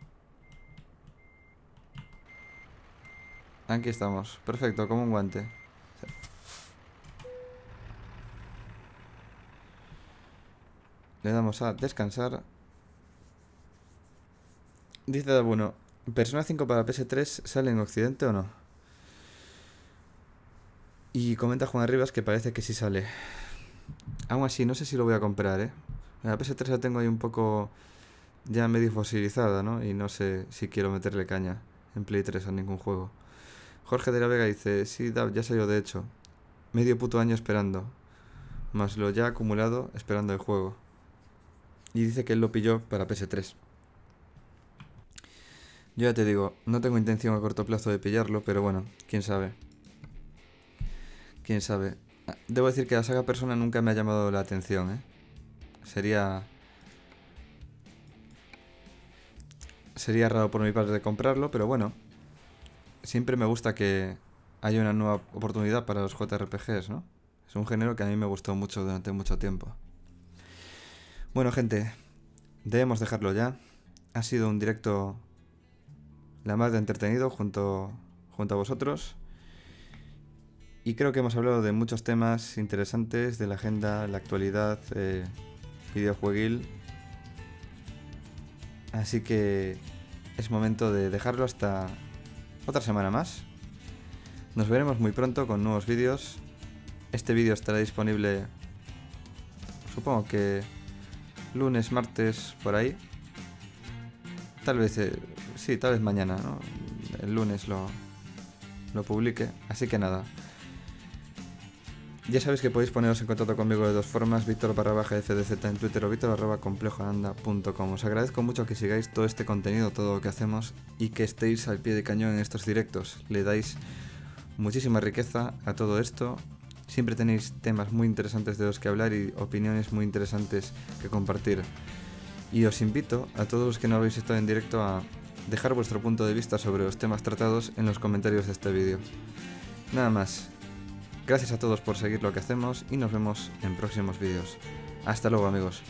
Aquí estamos. Perfecto, como un guante. Le damos a descansar. Dice Dabuno, ¿Persona 5 para PS3 sale en Occidente o no? Y comenta Juan Rivas que parece que sí sale. Aún así, no sé si lo voy a comprar, ¿eh? La PS3 la tengo ahí un poco ya medio fosilizada, ¿no? Y no sé si quiero meterle caña en Play 3 a ningún juego. Jorge de la Vega dice, sí, Dab, ya salió de hecho. Medio puto año esperando. Más lo ya acumulado esperando el juego. Y dice que él lo pilló para PS3. Yo ya te digo, no tengo intención a corto plazo de pillarlo, pero bueno, quién sabe. Quién sabe. Ah, debo decir que la saga Persona nunca me ha llamado la atención, ¿eh? Sería Sería raro por mi parte de comprarlo, pero bueno. Siempre me gusta que haya una nueva oportunidad para los JRPGs, ¿no? Es un género que a mí me gustó mucho durante mucho tiempo. Bueno, gente, debemos dejarlo ya. Ha sido un directo la más de entretenido junto, junto a vosotros. Y creo que hemos hablado de muchos temas interesantes de la agenda, la actualidad, eh, videojueguil Así que es momento de dejarlo hasta otra semana más. Nos veremos muy pronto con nuevos vídeos. Este vídeo estará disponible supongo que lunes, martes, por ahí. Tal vez, eh, sí, tal vez mañana, ¿no? El lunes lo, lo publique. Así que nada. Ya sabéis que podéis poneros en contacto conmigo de dos formas, víctor barra baja en Twitter o víctor arroba Os agradezco mucho que sigáis todo este contenido, todo lo que hacemos y que estéis al pie de cañón en estos directos. Le dais muchísima riqueza a todo esto. Siempre tenéis temas muy interesantes de los que hablar y opiniones muy interesantes que compartir. Y os invito a todos los que no habéis estado en directo a dejar vuestro punto de vista sobre los temas tratados en los comentarios de este vídeo. Nada más, Gracias a todos por seguir lo que hacemos y nos vemos en próximos vídeos. Hasta luego amigos.